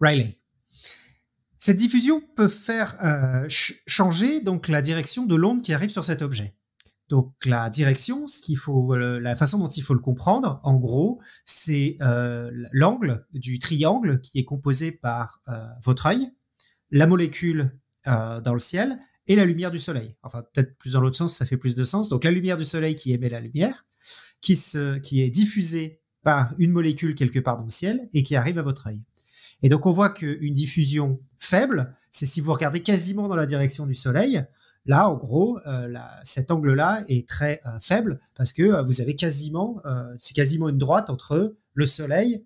Speaker 1: Rayleigh. Cette diffusion peut faire euh, changer donc la direction de l'onde qui arrive sur cet objet. Donc la direction, ce qu'il faut, euh, la façon dont il faut le comprendre, en gros, c'est euh, l'angle du triangle qui est composé par votre œil, la molécule dans le ciel et la lumière du soleil. Enfin, peut-être plus dans l'autre sens, ça fait plus de sens. Donc la lumière du soleil qui émet la lumière, qui, se, qui est diffusée par une molécule quelque part dans le ciel et qui arrive à votre œil. Et donc on voit qu'une diffusion faible, c'est si vous regardez quasiment dans la direction du Soleil, là en gros, euh, cet angle-là est très euh, faible parce que euh, vous avez quasiment, c'est quasiment une droite entre le Soleil,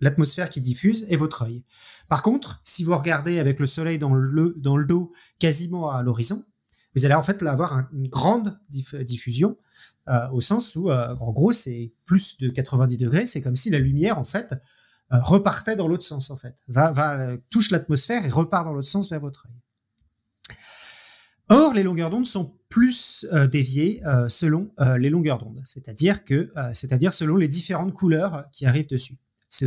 Speaker 1: l'atmosphère qui diffuse et votre œil. Par contre, si vous regardez avec le soleil dans le, dans le dos quasiment à l'horizon, vous allez en fait avoir une grande diffusion euh, au sens où, euh, en gros, c'est plus de 90 degrés, c'est comme si la lumière, en fait, euh, repartait dans l'autre sens, en fait, va, touche l'atmosphère et repart dans l'autre sens vers votre œil. Or, les longueurs d'onde sont plus déviées selon les longueurs d'onde, c'est-à-dire que, c'est-à-dire selon les différentes couleurs qui arrivent dessus.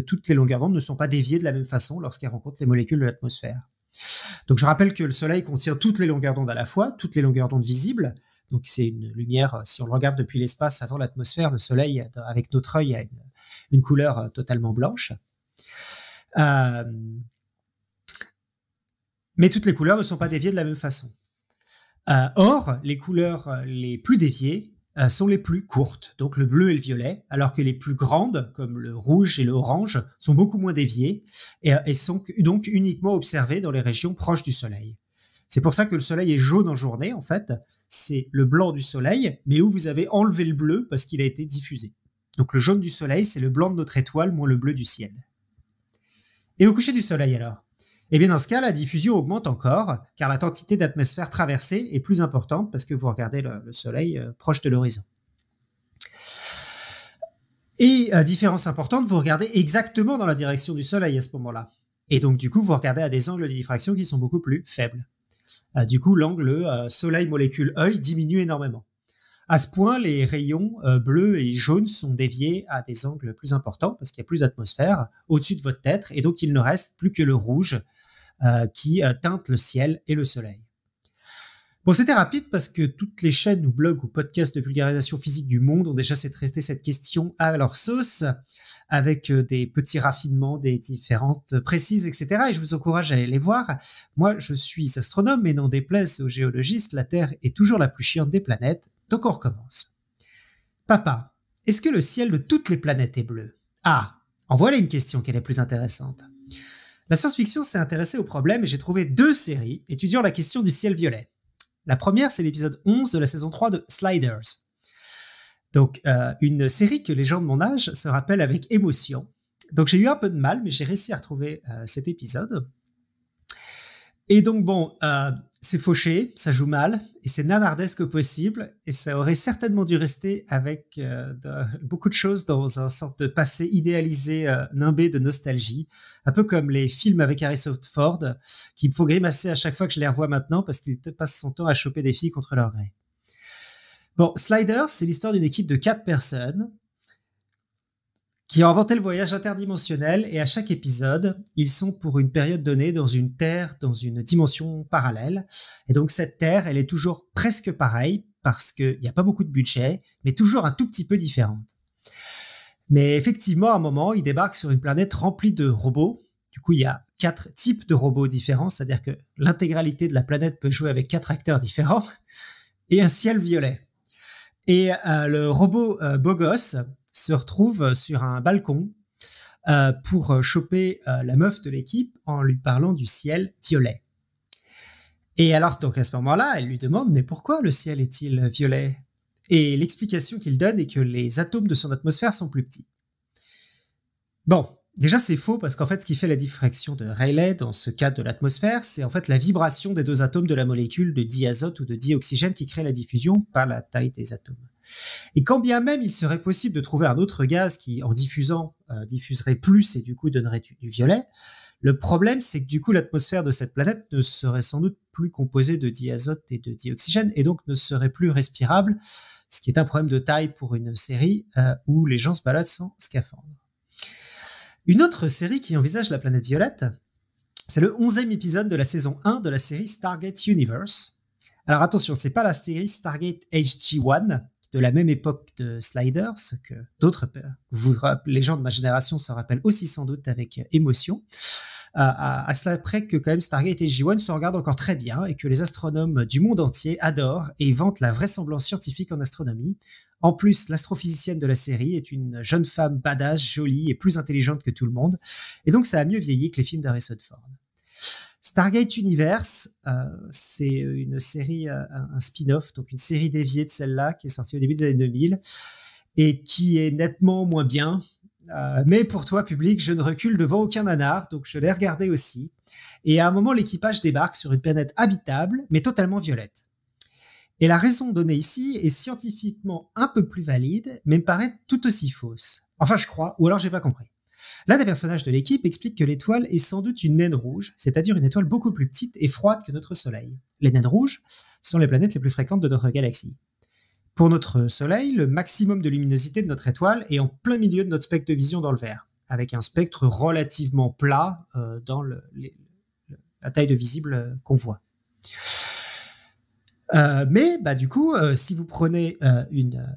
Speaker 1: Toutes les longueurs d'onde ne sont pas déviées de la même façon lorsqu'elles rencontrent les molécules de l'atmosphère. Donc je rappelle que le Soleil contient toutes les longueurs d'onde à la fois, toutes les longueurs d'onde visibles. Donc c'est une lumière, euh, si on regarde depuis l'espace avant l'atmosphère, le Soleil euh, avec notre œil a une, couleur euh, totalement blanche. mais toutes les couleurs ne sont pas déviées de la même façon. or, les couleurs les plus déviées euh, sont les plus courtes, donc le bleu et le violet, alors que les plus grandes, comme le rouge et l'orange, sont beaucoup moins déviées et, euh, et sont donc uniquement observées dans les régions proches du Soleil. C'est pour ça que le soleil est jaune en journée, en fait. C'est le blanc du soleil, mais où vous avez enlevé le bleu parce qu'il a été diffusé. Donc le jaune du soleil, c'est le blanc de notre étoile moins le bleu du ciel. Et au coucher du soleil alors eh bien dans ce cas, la diffusion augmente encore, car la quantité d'atmosphère traversée est plus importante parce que vous regardez le, Soleil euh, proche de l'horizon. Et euh, différence importante, vous regardez exactement dans la direction du Soleil à ce moment-là. Et donc du coup, vous regardez à des angles de diffraction qui sont beaucoup plus faibles. Euh, du coup, l'angle Soleil molécule œil diminue énormément. À ce point, les rayons euh, bleus et jaunes sont déviés à des angles plus importants parce qu'il y a plus d'atmosphère au-dessus de votre tête et donc il ne reste plus que le rouge euh, qui euh, teinte le ciel et le soleil. Bon, c'était rapide parce que toutes les chaînes ou blogs ou podcasts de vulgarisation physique du monde ont déjà resté cette question à leur sauce, avec des petits raffinements, des différentes précises, etc. Et je vous encourage à aller les voir. Moi, je suis astronome, mais n'en déplaise aux géologistes, la Terre est toujours la plus chiante des planètes, donc on recommence. Papa, est-ce que le ciel de toutes les planètes est bleu Ah, en voilà une question qui est la plus intéressante. La science-fiction s'est intéressée au problème et j'ai trouvé deux séries étudiant la question du ciel violet. La première, c'est l'épisode 11 de la saison 3 de Sliders. Donc, euh, une série que les gens de mon âge se rappellent avec émotion. Donc, j'ai eu un peu de mal, mais j'ai réussi à retrouver euh, cet épisode. Et donc, bon, euh, c'est fauché, ça joue mal, et c'est nanardesque possible, et ça aurait certainement dû rester avec euh, beaucoup de choses dans un sorte de passé idéalisé, euh, nimbé de nostalgie, un peu comme les films avec Harrison Ford, qui faut grimacer à chaque fois que je les revois maintenant parce qu'il passe son temps à choper des filles contre leur gré. Bon, Sliders, c'est l'histoire d'une équipe de quatre personnes qui ont inventé le voyage interdimensionnel et à chaque épisode, ils sont pour une période donnée dans une Terre, dans une dimension parallèle. Et donc cette Terre, elle est toujours presque pareille parce qu'il n'y a pas beaucoup de budget, mais toujours un tout petit peu différente. Mais effectivement, à un moment, ils débarquent sur une planète remplie de robots. Du coup, il y a quatre types de robots différents, c'est-à-dire que l'intégralité de la planète peut jouer avec quatre acteurs différents et un ciel violet. Et euh, le robot euh, Bogos, se retrouve euh, sur un balcon euh, pour euh, choper la meuf de l'équipe en lui parlant du ciel violet. Et alors, donc à ce moment-là, elle lui demande Mais pourquoi le ciel est-il violet Et l'explication qu'il donne est que les atomes de son atmosphère sont plus petits. Bon, déjà c'est faux parce qu'en fait, ce qui fait la diffraction de Rayleigh dans ce cas de l'atmosphère, c'est en fait la vibration des deux atomes de la molécule de diazote ou de dioxygène qui crée la diffusion par la taille des atomes. Et quand bien même il serait possible de trouver un autre gaz qui, en diffusant, euh, diffuserait plus et du coup donnerait du, violet, le problème c'est que du coup l'atmosphère de cette planète ne serait sans doute plus composée de diazote et de dioxygène et donc ne serait plus respirable, ce qui est un problème de taille pour une série euh, où les gens se baladent sans scaphandre. Une autre série qui envisage la planète violette, c'est le 11e épisode de la saison 1 de la série Stargate Universe. Alors attention, c'est pas la série Stargate HG1 de la même époque de Sliders, que d'autres, les gens de ma génération se rappellent aussi sans doute avec euh, émotion. Euh, à, cela près que quand même Stargate et G1 se regardent encore très bien et que les astronomes du monde entier adorent et vantent la vraisemblance scientifique en astronomie. En plus, l'astrophysicienne de la série est une jeune femme badass, jolie et plus intelligente que tout le monde. Et donc, ça a mieux vieilli que les films d'Harrison Ford. Stargate Universe, euh, c'est une série, euh, un spin-off, donc une série déviée de celle-là qui est sortie au début des années 2000 et qui est nettement moins bien. Euh, mais pour toi, public, je ne recule devant aucun nanar, donc je l'ai regardé aussi. Et à un moment, l'équipage débarque sur une planète habitable, mais totalement violette. Et la raison donnée ici est scientifiquement un peu plus valide, mais me paraît tout aussi fausse. Enfin, je crois, ou alors j'ai pas compris. L'un des personnages de l'équipe explique que l'étoile est sans doute une naine rouge, c'est-à-dire une étoile beaucoup plus petite et froide que notre Soleil. Les naines rouges sont les planètes les plus fréquentes de notre galaxie. Pour notre Soleil, le maximum de luminosité de notre étoile est en plein milieu de notre spectre de vision dans le vert, avec un spectre relativement plat euh, dans la taille de visible euh, qu'on voit. Euh, mais bah du coup, euh, si vous prenez euh, une,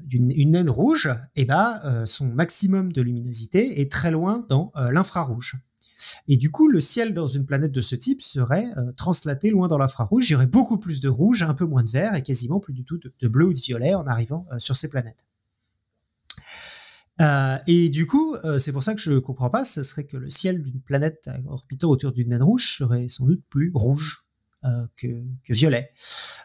Speaker 1: naine rouge, et eh bah, son maximum de luminosité est très loin dans l'infrarouge. Et du coup, le ciel dans une planète de ce type serait translaté loin dans l'infrarouge. Il y aurait beaucoup plus de rouge, un peu moins de vert et quasiment plus du tout de, bleu ou de violet en arrivant sur ces planètes. et du coup, c'est pour ça que je ne comprends pas, ce serait que le ciel d'une planète orbitant autour d'une naine rouge serait sans doute plus rouge euh, que, Violet.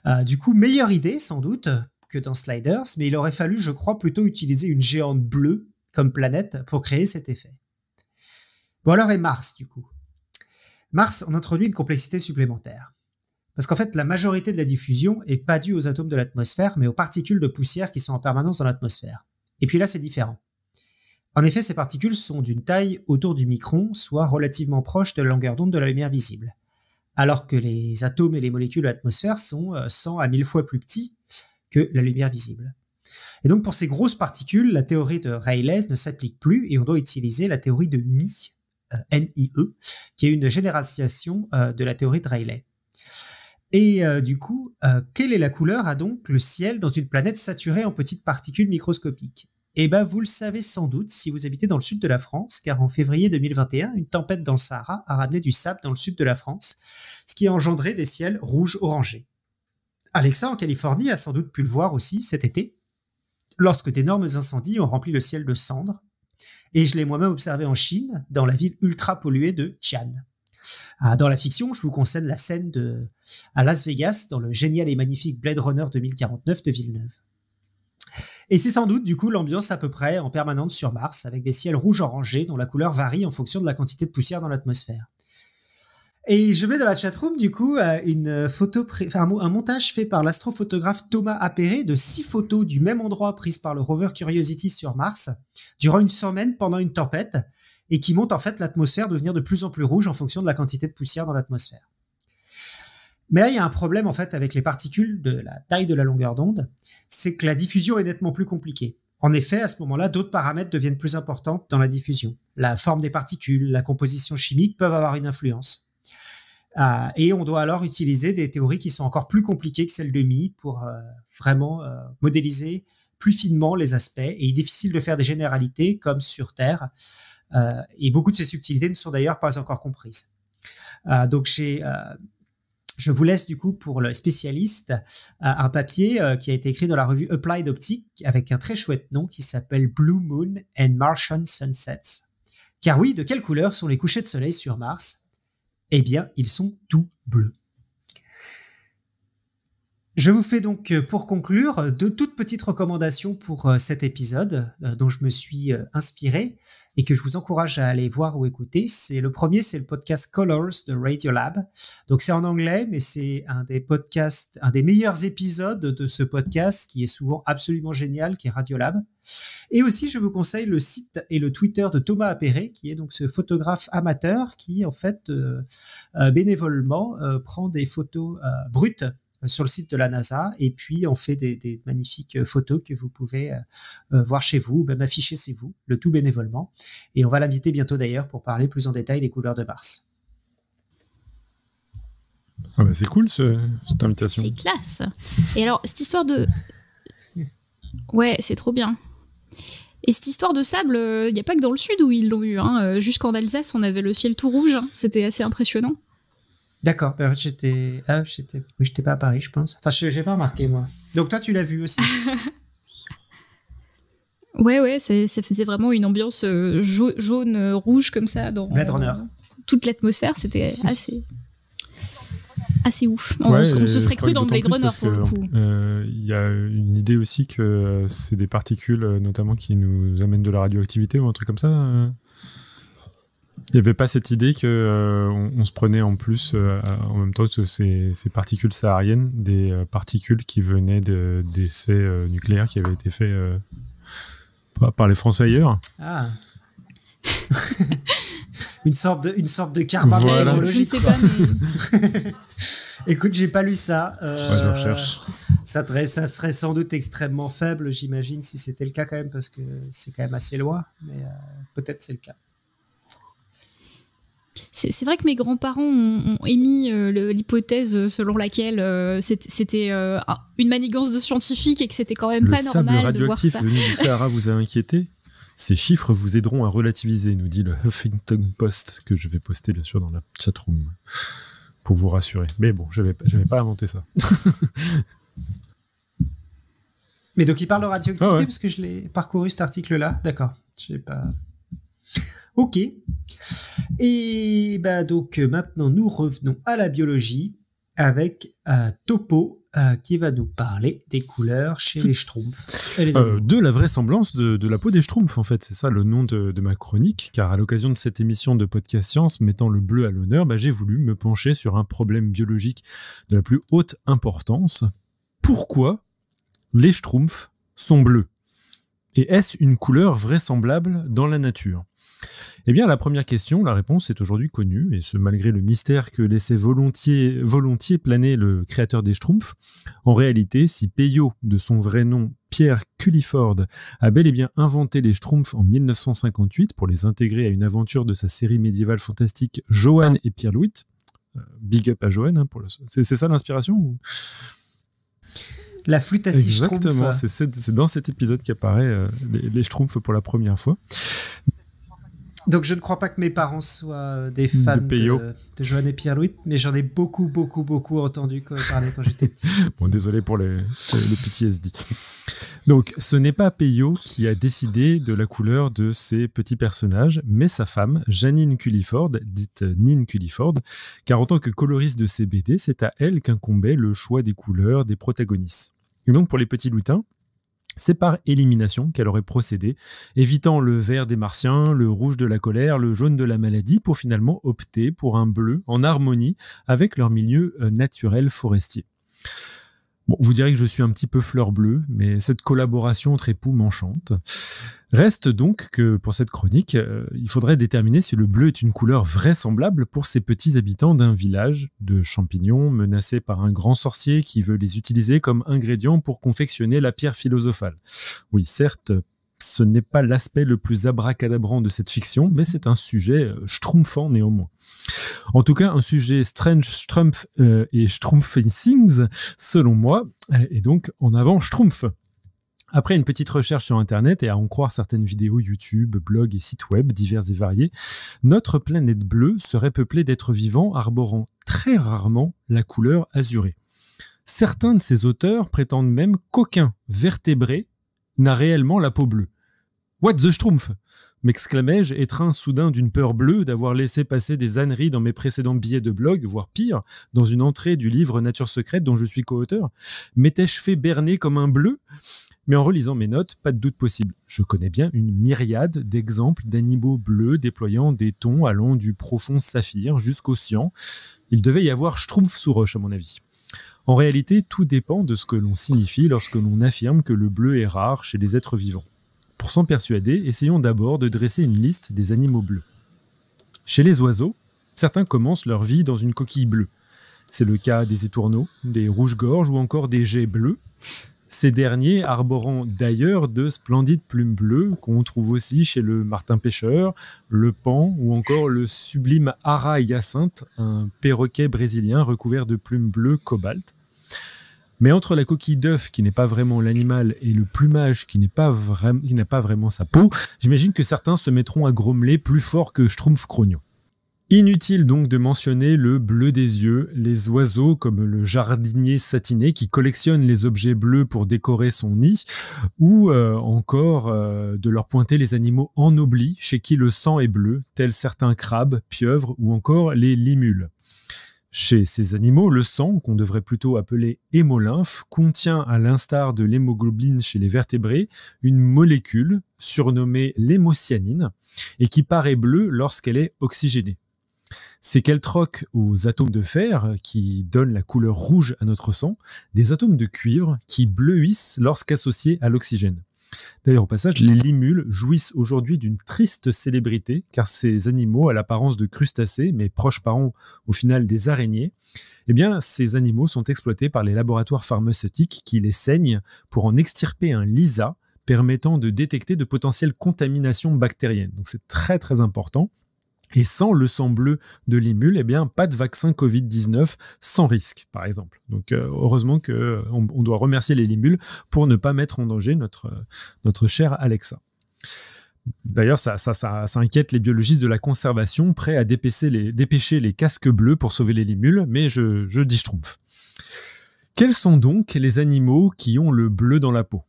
Speaker 1: Euh, du coup, meilleure idée sans doute que dans Sliders, mais il aurait fallu, je crois, plutôt utiliser une géante bleue comme planète pour créer cet effet. Bon alors et Mars du coup. Mars en introduit une complexité supplémentaire. Parce qu'en fait, la majorité de la diffusion n'est pas due aux atomes de l'atmosphère, mais aux particules de poussière qui sont en permanence dans l'atmosphère. Et puis là, c'est différent. En effet, ces particules sont d'une taille autour du micron, soit relativement proche de la longueur d'onde de la lumière visible alors que les atomes et les molécules de l'atmosphère sont 100 euh, à 1000 fois plus petits que la lumière visible. Et donc pour ces grosses particules, la théorie de Rayleigh ne s'applique plus et on doit utiliser la théorie de Mie, euh, qui est une génération euh, de la théorie de Rayleigh. Et du coup, quelle est la couleur à donc le ciel dans une planète saturée en petites particules microscopiques eh bien, vous le savez sans doute si vous habitez dans le sud de la France, car en février 2021, une tempête dans le Sahara a ramené du sable dans le sud de la France, ce qui a engendré des ciels rouges-orangés. Alexa, en Californie, a sans doute pu le voir aussi cet été, lorsque d'énormes incendies ont rempli le ciel de cendres, et je l'ai moi-même observé en Chine, dans la ville ultra polluée de Tian. Ah, dans la fiction, je vous conseille la scène de, à Las Vegas, dans le génial et magnifique Blade Runner 2049 de Villeneuve. Et c'est sans doute du coup l'ambiance à peu près en permanence sur Mars, avec des ciels rouge orangés dont la couleur varie en fonction de la quantité de poussière dans l'atmosphère. Et je mets dans la chatroom du coup euh, une photo, un montage fait par l'astrophotographe Thomas Appéré de six photos du même endroit prises par le rover Curiosity sur Mars durant une semaine pendant une tempête et qui montre en fait l'atmosphère devenir de plus en plus rouge en fonction de la quantité de poussière dans l'atmosphère. Mais là, il y a un problème en fait avec les particules de la taille de la longueur d'onde, c'est que la diffusion est nettement plus compliquée. En effet, à ce moment-là, d'autres paramètres deviennent plus importants dans la diffusion. La forme des particules, la composition chimique peuvent avoir une influence. Euh, et on doit alors utiliser des théories qui sont encore plus compliquées que celles de Mie pour euh, vraiment euh, modéliser plus finement les aspects. Et il est difficile de faire des généralités comme sur Terre. et beaucoup de ces subtilités ne sont d'ailleurs pas encore comprises. donc j'ai je vous laisse du coup pour le spécialiste euh, un papier euh, qui a été écrit dans la revue Applied Optics avec un très chouette nom qui s'appelle Blue Moon and Martian Sunsets. Car oui, de quelle couleur sont les couchers de soleil sur Mars Eh bien, ils sont tout bleus. Je vous fais donc euh, pour conclure euh, de toutes petites recommandations pour euh, cet épisode dont je me suis inspiré et que je vous encourage à aller voir ou écouter. C'est le premier, c'est le podcast Colors de Radiolab. Donc c'est en anglais, mais c'est un des podcasts, un des meilleurs épisodes de ce podcast qui est souvent absolument génial, qui est Radiolab. Et aussi, je vous conseille le site et le Twitter de Thomas Appéré, qui est donc ce photographe amateur qui, en fait, bénévolement prend des photos brutes euh, sur le site de la NASA. Et puis, on fait des, magnifiques euh, photos que vous pouvez euh, voir chez vous, même afficher chez vous, le tout bénévolement. Et on va l'inviter bientôt d'ailleurs pour parler plus en détail des couleurs de Mars.
Speaker 4: Ah c'est cool cette invitation. C'est
Speaker 2: classe. Et alors, cette histoire de... Ouais, c'est trop bien. Et cette histoire de sable, il n'y a pas que dans le sud où ils l'ont eu. Hein. Jusqu'en Alsace, on avait le ciel tout rouge. Hein. C'était assez impressionnant.
Speaker 1: D'accord. Bah, en fait, j'étais, ah, j'étais, oui, j'étais pas à Paris, je pense. Enfin, j'ai pas remarqué moi. Donc toi, tu l'as vu aussi.
Speaker 2: ouais, ouais, ça faisait vraiment une ambiance euh, jaune, euh, rouge comme ça dans toute l'atmosphère. C'était assez. assez ouf. On, on se serait cru dans Blade Runner pour le coup.
Speaker 4: Euh, il y a une idée aussi que c'est des particules notamment qui nous amènent de la radioactivité ou un truc comme ça. Il n'y avait pas cette idée que euh, on, se prenait en plus, euh, en même temps que ces, particules sahariennes, des euh, particules qui venaient d'essais nucléaires qui avaient été faits par, les Français ailleurs.
Speaker 1: Ah. une sorte de une sorte de carbone voilà. Eh, Écoute, j'ai pas lu ça. je recherche. Ça, ça, serait sans doute extrêmement faible, j'imagine, si c'était le cas quand même, parce que c'est quand même assez loin. Mais peut-être c'est le cas
Speaker 2: c'est vrai que mes grands-parents ont, émis euh, l'hypothèse euh, selon laquelle euh, c'était une manigance de scientifiques et que c'était quand même pas normal radioactif de voir ça. venu du
Speaker 4: Sahara vous a inquiété Ces chiffres vous aideront à relativiser, nous dit le Huffington Post, que je vais poster bien sûr dans la chatroom pour vous rassurer. Mais bon, je n'avais pas inventé ça.
Speaker 1: Mais donc il parle de radioactivité ah parce que je l'ai parcouru cet article-là. D'accord. Je sais pas. Ok. Et bah donc euh, maintenant nous revenons à la biologie avec Topo euh, qui va nous parler des couleurs chez les Schtroumpfs. Euh, de
Speaker 4: la vraisemblance de, la peau des Schtroumpfs en fait, c'est ça le nom de, ma chronique, car à l'occasion de cette émission de Podcast Science mettant le bleu à l'honneur, bah, j'ai voulu me pencher sur un problème biologique de la plus haute importance. Pourquoi les Schtroumpfs sont bleus Et est-ce une couleur vraisemblable dans la nature eh bien, la première question, la réponse est aujourd'hui connue, et ce malgré le mystère que laissait volontiers, planer le créateur des Schtroumpfs. En réalité, si Peyo, de son vrai nom Pierre Culliford, a bel et bien inventé les Schtroumpfs en 1958 pour les intégrer à une aventure de sa série médiévale fantastique Johan et Pierre Louis. Euh, big up à Johan, hein, c'est ça l'inspiration La flûte à six Exactement, c'est dans cet épisode qu'apparaît euh, les Schtroumpfs pour la première fois.
Speaker 1: Donc je ne crois pas que mes parents soient euh, des fans de, de, et Pierre-Louis, mais j'en ai beaucoup, beaucoup, beaucoup entendu parler quand j'étais
Speaker 4: petit. bon, désolé pour les, le PTSD. Donc ce n'est pas Peyo qui a décidé de la couleur de ses petits personnages, mais sa femme, Janine Culliford, dite Nine Culliford, car en tant que coloriste de ces BD, c'est à elle qu'incombait le choix des couleurs des protagonistes. Et donc pour les petits lutins, c'est par élimination qu'elle aurait procédé, évitant le vert des martiens, le rouge de la colère, le jaune de la maladie, pour finalement opter pour un bleu en harmonie avec leur milieu euh, naturel forestier. Bon, vous direz que je suis un petit peu fleur bleue, mais cette collaboration entre époux m'enchante. Reste donc que pour cette chronique, euh, il faudrait déterminer si le bleu est une couleur vraisemblable pour ces petits habitants d'un village de champignons menacés par un grand sorcier qui veut les utiliser comme ingrédients pour confectionner la pierre philosophale. Oui, certes, ce n'est pas l'aspect le plus abracadabrant de cette fiction, mais c'est un sujet euh, schtroumpfant néanmoins. En tout cas, un sujet strange, schtroumpf euh, et schtroumpfing selon moi, et donc en avant schtroumpf. Après une petite recherche sur Internet et à en croire certaines vidéos YouTube, blogs et sites web divers et variés, notre planète bleue serait peuplée d'êtres vivants arborant très rarement la couleur azurée. Certains de ces auteurs prétendent même qu'aucun vertébré n'a réellement la peau bleue. What the Schtroumpf m'exclamai-je, étreint soudain d'une peur bleue d'avoir laissé passer des âneries dans mes précédents billets de blog, voire pire, dans une entrée du livre Nature secrète dont je suis co-auteur. M'étais-je fait berner comme un bleu mais en relisant mes notes, pas de doute possible. Je connais bien une myriade d'exemples d'animaux bleus déployant des tons allant du profond saphir jusqu'au cyan. Il devait y avoir schtroumpf sous roche, à mon avis. En réalité, tout dépend de ce que l'on signifie lorsque l'on affirme que le bleu est rare chez les êtres vivants. Pour s'en persuader, essayons d'abord de dresser une liste des animaux bleus. Chez les oiseaux, certains commencent leur vie dans une coquille bleue. C'est le cas des étourneaux, des rouges-gorges ou encore des jets bleus. Ces derniers arborant d'ailleurs de splendides plumes bleues qu'on trouve aussi chez le martin pêcheur, le pan ou encore le sublime ara hyacinthe, un perroquet brésilien recouvert de plumes bleues cobalt. Mais entre la coquille d'œuf qui n'est pas vraiment l'animal et le plumage qui n'est pas vraiment, qui n'a pas vraiment sa peau, j'imagine que certains se mettront à grommeler plus fort que Schtroumpf Crognon. Inutile donc de mentionner le bleu des yeux, les oiseaux comme le jardinier satiné qui collectionne les objets bleus pour décorer son nid, ou euh, encore euh, de leur pointer les animaux ennoblis chez qui le sang est bleu, tels certains crabes, pieuvres ou encore les limules. Chez ces animaux, le sang, qu'on devrait plutôt appeler hémolymphe, contient, à l'instar de l'hémoglobine chez les vertébrés, une molécule surnommée l'hémocyanine et qui paraît bleue lorsqu'elle est oxygénée. C'est qu'elle troque aux atomes de fer, qui donnent la couleur rouge à notre sang, des atomes de cuivre qui bleuissent lorsqu'associés à l'oxygène. D'ailleurs, au passage, les limules jouissent aujourd'hui d'une triste célébrité, car ces animaux à l'apparence de crustacés, mais proches parents au final des araignées, eh bien, ces animaux sont exploités par les laboratoires pharmaceutiques qui les saignent pour en extirper un lisa permettant de détecter de potentielles contaminations bactériennes. Donc c'est très très important. Et sans le sang bleu de l'émule, eh bien, pas de vaccin Covid-19 sans risque, par exemple. Donc, euh, heureusement qu'on euh, on doit remercier les limules pour ne pas mettre en danger notre, euh, notre Alexa. D'ailleurs, ça, inquiète les biologistes de la conservation, prêts à dépêcher les, casques bleus pour sauver les limules, mais je, je dis schtroumpf. Quels sont donc les animaux qui ont le bleu dans la peau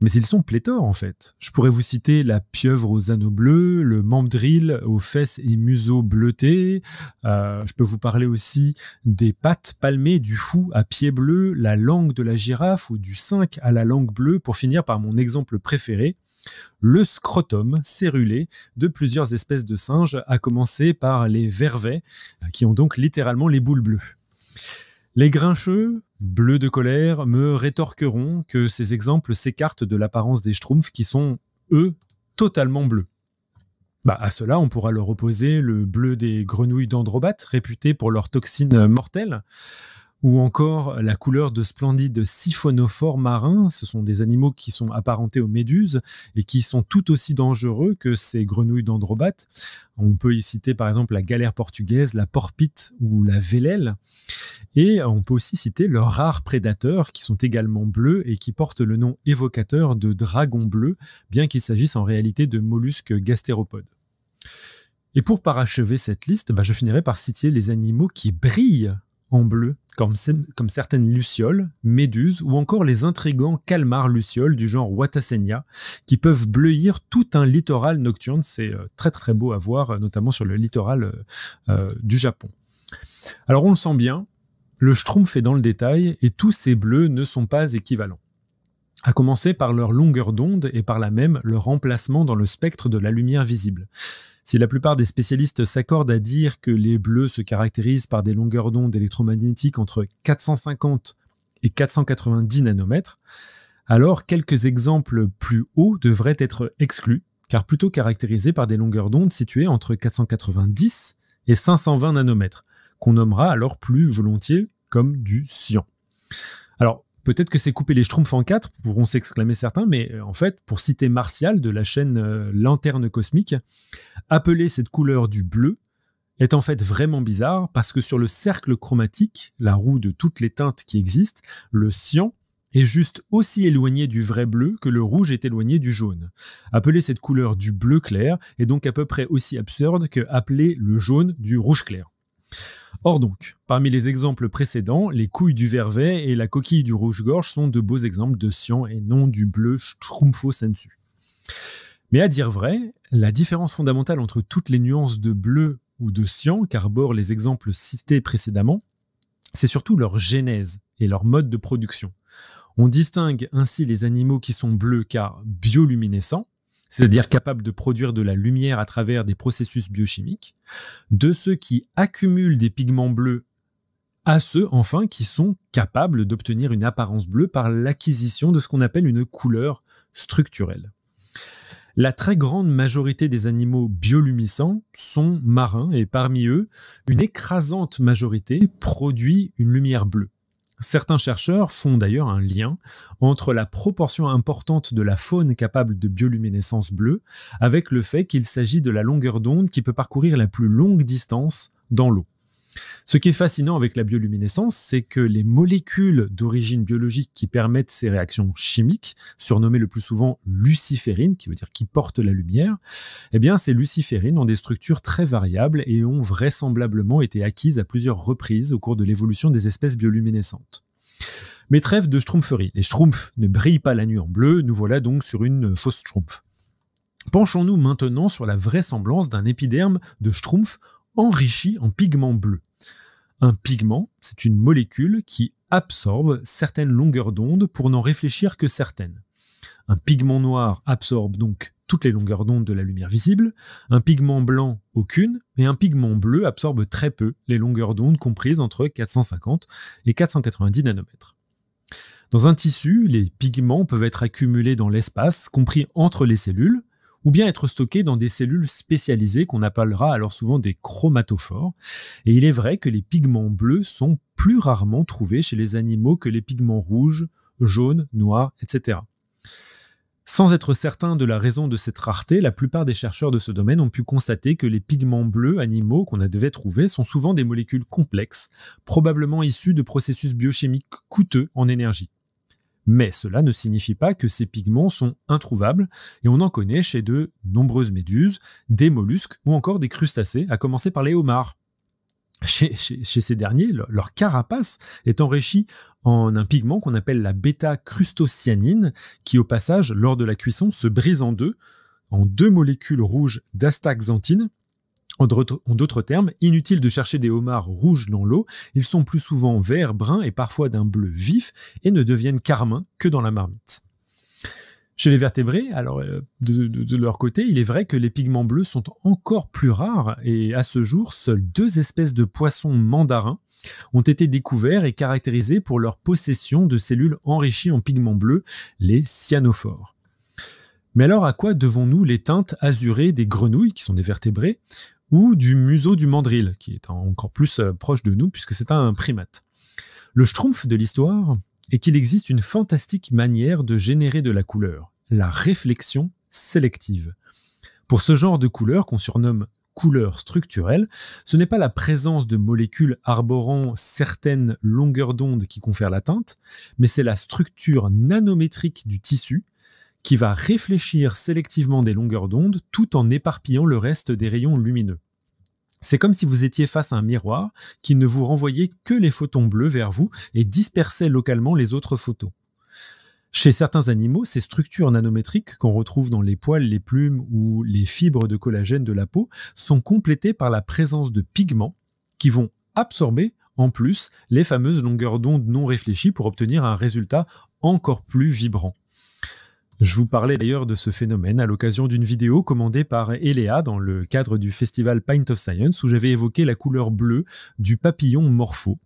Speaker 4: mais ils sont pléthores en fait. Je pourrais vous citer la pieuvre aux anneaux bleus, le mandrill aux fesses et museaux bleutés. Euh, je peux vous parler aussi des pattes palmées du fou à pied bleu, la langue de la girafe ou du cinq à la langue bleue pour finir par mon exemple préféré, le scrotum cérulé de plusieurs espèces de singes, à commencer par les vervets, qui ont donc littéralement les boules bleues. Les grincheux, bleus de colère, me rétorqueront que ces exemples s'écartent de l'apparence des schtroumpfs qui sont, eux, totalement bleus. Bah, à cela, on pourra leur opposer le bleu des grenouilles d'Androbat, réputées pour leurs toxines mortelles, ou encore la couleur de splendides siphonophores marins. Ce sont des animaux qui sont apparentés aux méduses et qui sont tout aussi dangereux que ces grenouilles d'Androbates. On peut y citer par exemple la galère portugaise, la porpite ou la vélèle. Et on peut aussi citer leurs rares prédateurs qui sont également bleus et qui portent le nom évocateur de dragon bleu, bien qu'il s'agisse en réalité de mollusques gastéropodes. Et pour parachever cette liste, bah, je finirai par citer les animaux qui brillent en bleu comme, certaines lucioles, méduses ou encore les intrigants calmars lucioles du genre Watasenia, qui peuvent bleuir tout un littoral nocturne. C'est euh, très très beau à voir, euh, notamment sur le littoral euh, du Japon. Alors on le sent bien, le schtroumpf est dans le détail et tous ces bleus ne sont pas équivalents à commencer par leur longueur d'onde et par là même leur emplacement dans le spectre de la lumière visible. Si la plupart des spécialistes s'accordent à dire que les bleus se caractérisent par des longueurs d'onde électromagnétiques entre 450 et 490 nanomètres, alors quelques exemples plus hauts devraient être exclus, car plutôt caractérisés par des longueurs d'onde situées entre 490 et 520 nanomètres, qu'on nommera alors plus volontiers comme du cyan. Alors, Peut-être que c'est couper les schtroumpfs en quatre, pourront s'exclamer certains, mais euh, en fait, pour citer Martial de la chaîne euh, Lanterne Cosmique, appeler cette couleur du bleu est en fait vraiment bizarre parce que sur le cercle chromatique, la roue de toutes les teintes qui existent, le cyan est juste aussi éloigné du vrai bleu que le rouge est éloigné du jaune. Appeler cette couleur du bleu clair est donc à peu près aussi absurde que appeler le jaune du rouge clair. Or donc, parmi les exemples précédents, les couilles du vervet et la coquille du rouge-gorge sont de beaux exemples de cyan et non du bleu schtroumpfo sensu. Mais à dire vrai, la différence fondamentale entre toutes les nuances de bleu ou de cyan qu'arborent les exemples cités précédemment, c'est surtout leur genèse et leur mode de production. On distingue ainsi les animaux qui sont bleus car bioluminescents, c'est-à-dire capable de produire de la lumière à travers des processus biochimiques, de ceux qui accumulent des pigments bleus à ceux enfin qui sont capables d'obtenir une apparence bleue par l'acquisition de ce qu'on appelle une couleur structurelle. La très grande majorité des animaux bioluminescents sont marins et parmi eux, une écrasante majorité produit une lumière bleue. Certains chercheurs font d'ailleurs un lien entre la proportion importante de la faune capable de bioluminescence bleue avec le fait qu'il s'agit de la longueur d'onde qui peut parcourir la plus longue distance dans l'eau. Ce qui est fascinant avec la bioluminescence, c'est que les molécules d'origine biologique qui permettent ces réactions chimiques, surnommées le plus souvent luciférines, qui veut dire qui portent la lumière, eh bien, ces luciférines ont des structures très variables et ont vraisemblablement été acquises à plusieurs reprises au cours de l'évolution des espèces bioluminescentes. Mais trêve de schtroumpferie. Les schtroumpfs ne brillent pas la nuit en bleu, nous voilà donc sur une fausse schtroumpf. Penchons-nous maintenant sur la vraisemblance d'un épiderme de schtroumpf enrichi en pigments bleus. Un pigment, c'est une molécule qui absorbe certaines longueurs d'onde pour n'en réfléchir que certaines. Un pigment noir absorbe donc toutes les longueurs d'onde de la lumière visible, un pigment blanc aucune, et un pigment bleu absorbe très peu les longueurs d'onde comprises entre 450 et 490 nanomètres. Dans un tissu, les pigments peuvent être accumulés dans l'espace, compris entre les cellules, ou bien être stockés dans des cellules spécialisées qu'on appellera alors souvent des chromatophores. Et il est vrai que les pigments bleus sont plus rarement trouvés chez les animaux que les pigments rouges, jaunes, noirs, etc. Sans être certain de la raison de cette rareté, la plupart des chercheurs de ce domaine ont pu constater que les pigments bleus animaux qu'on a devait trouver sont souvent des molécules complexes, probablement issues de processus biochimiques coûteux en énergie. Mais cela ne signifie pas que ces pigments sont introuvables et on en connaît chez de nombreuses méduses, des mollusques ou encore des crustacés, à commencer par les homards. Chez, ces derniers, leur, leur, carapace est enrichie en un pigment qu'on appelle la bêta-crustocyanine, qui au passage, lors de la cuisson, se brise en deux, en deux molécules rouges d'astaxanthine, en d'autres termes, inutile de chercher des homards rouges dans l'eau, ils sont plus souvent verts, bruns et parfois d'un bleu vif et ne deviennent carmin que dans la marmite. Chez les vertébrés, alors euh, de, de, leur côté, il est vrai que les pigments bleus sont encore plus rares et à ce jour, seules deux espèces de poissons mandarins ont été découverts et caractérisés pour leur possession de cellules enrichies en pigments bleus, les cyanophores. Mais alors à quoi devons-nous les teintes azurées des grenouilles, qui sont des vertébrés ou du museau du mandril, qui est encore plus euh, proche de nous puisque c'est un primate. Le schtroumpf de l'histoire est qu'il existe une fantastique manière de générer de la couleur, la réflexion sélective. Pour ce genre de couleur qu'on surnomme couleur structurelle, ce n'est pas la présence de molécules arborant certaines longueurs d'onde qui confère la teinte, mais c'est la structure nanométrique du tissu qui va réfléchir sélectivement des longueurs d'onde tout en éparpillant le reste des rayons lumineux. C'est comme si vous étiez face à un miroir qui ne vous renvoyait que les photons bleus vers vous et dispersait localement les autres photos. Chez certains animaux, ces structures nanométriques qu'on retrouve dans les poils, les plumes ou les fibres de collagène de la peau sont complétées par la présence de pigments qui vont absorber en plus les fameuses longueurs d'onde non réfléchies pour obtenir un résultat encore plus vibrant. Je vous parlais d'ailleurs de ce phénomène à l'occasion d'une vidéo commandée par Elea dans le cadre du festival Paint of Science où j'avais évoqué la couleur bleue du papillon morpho.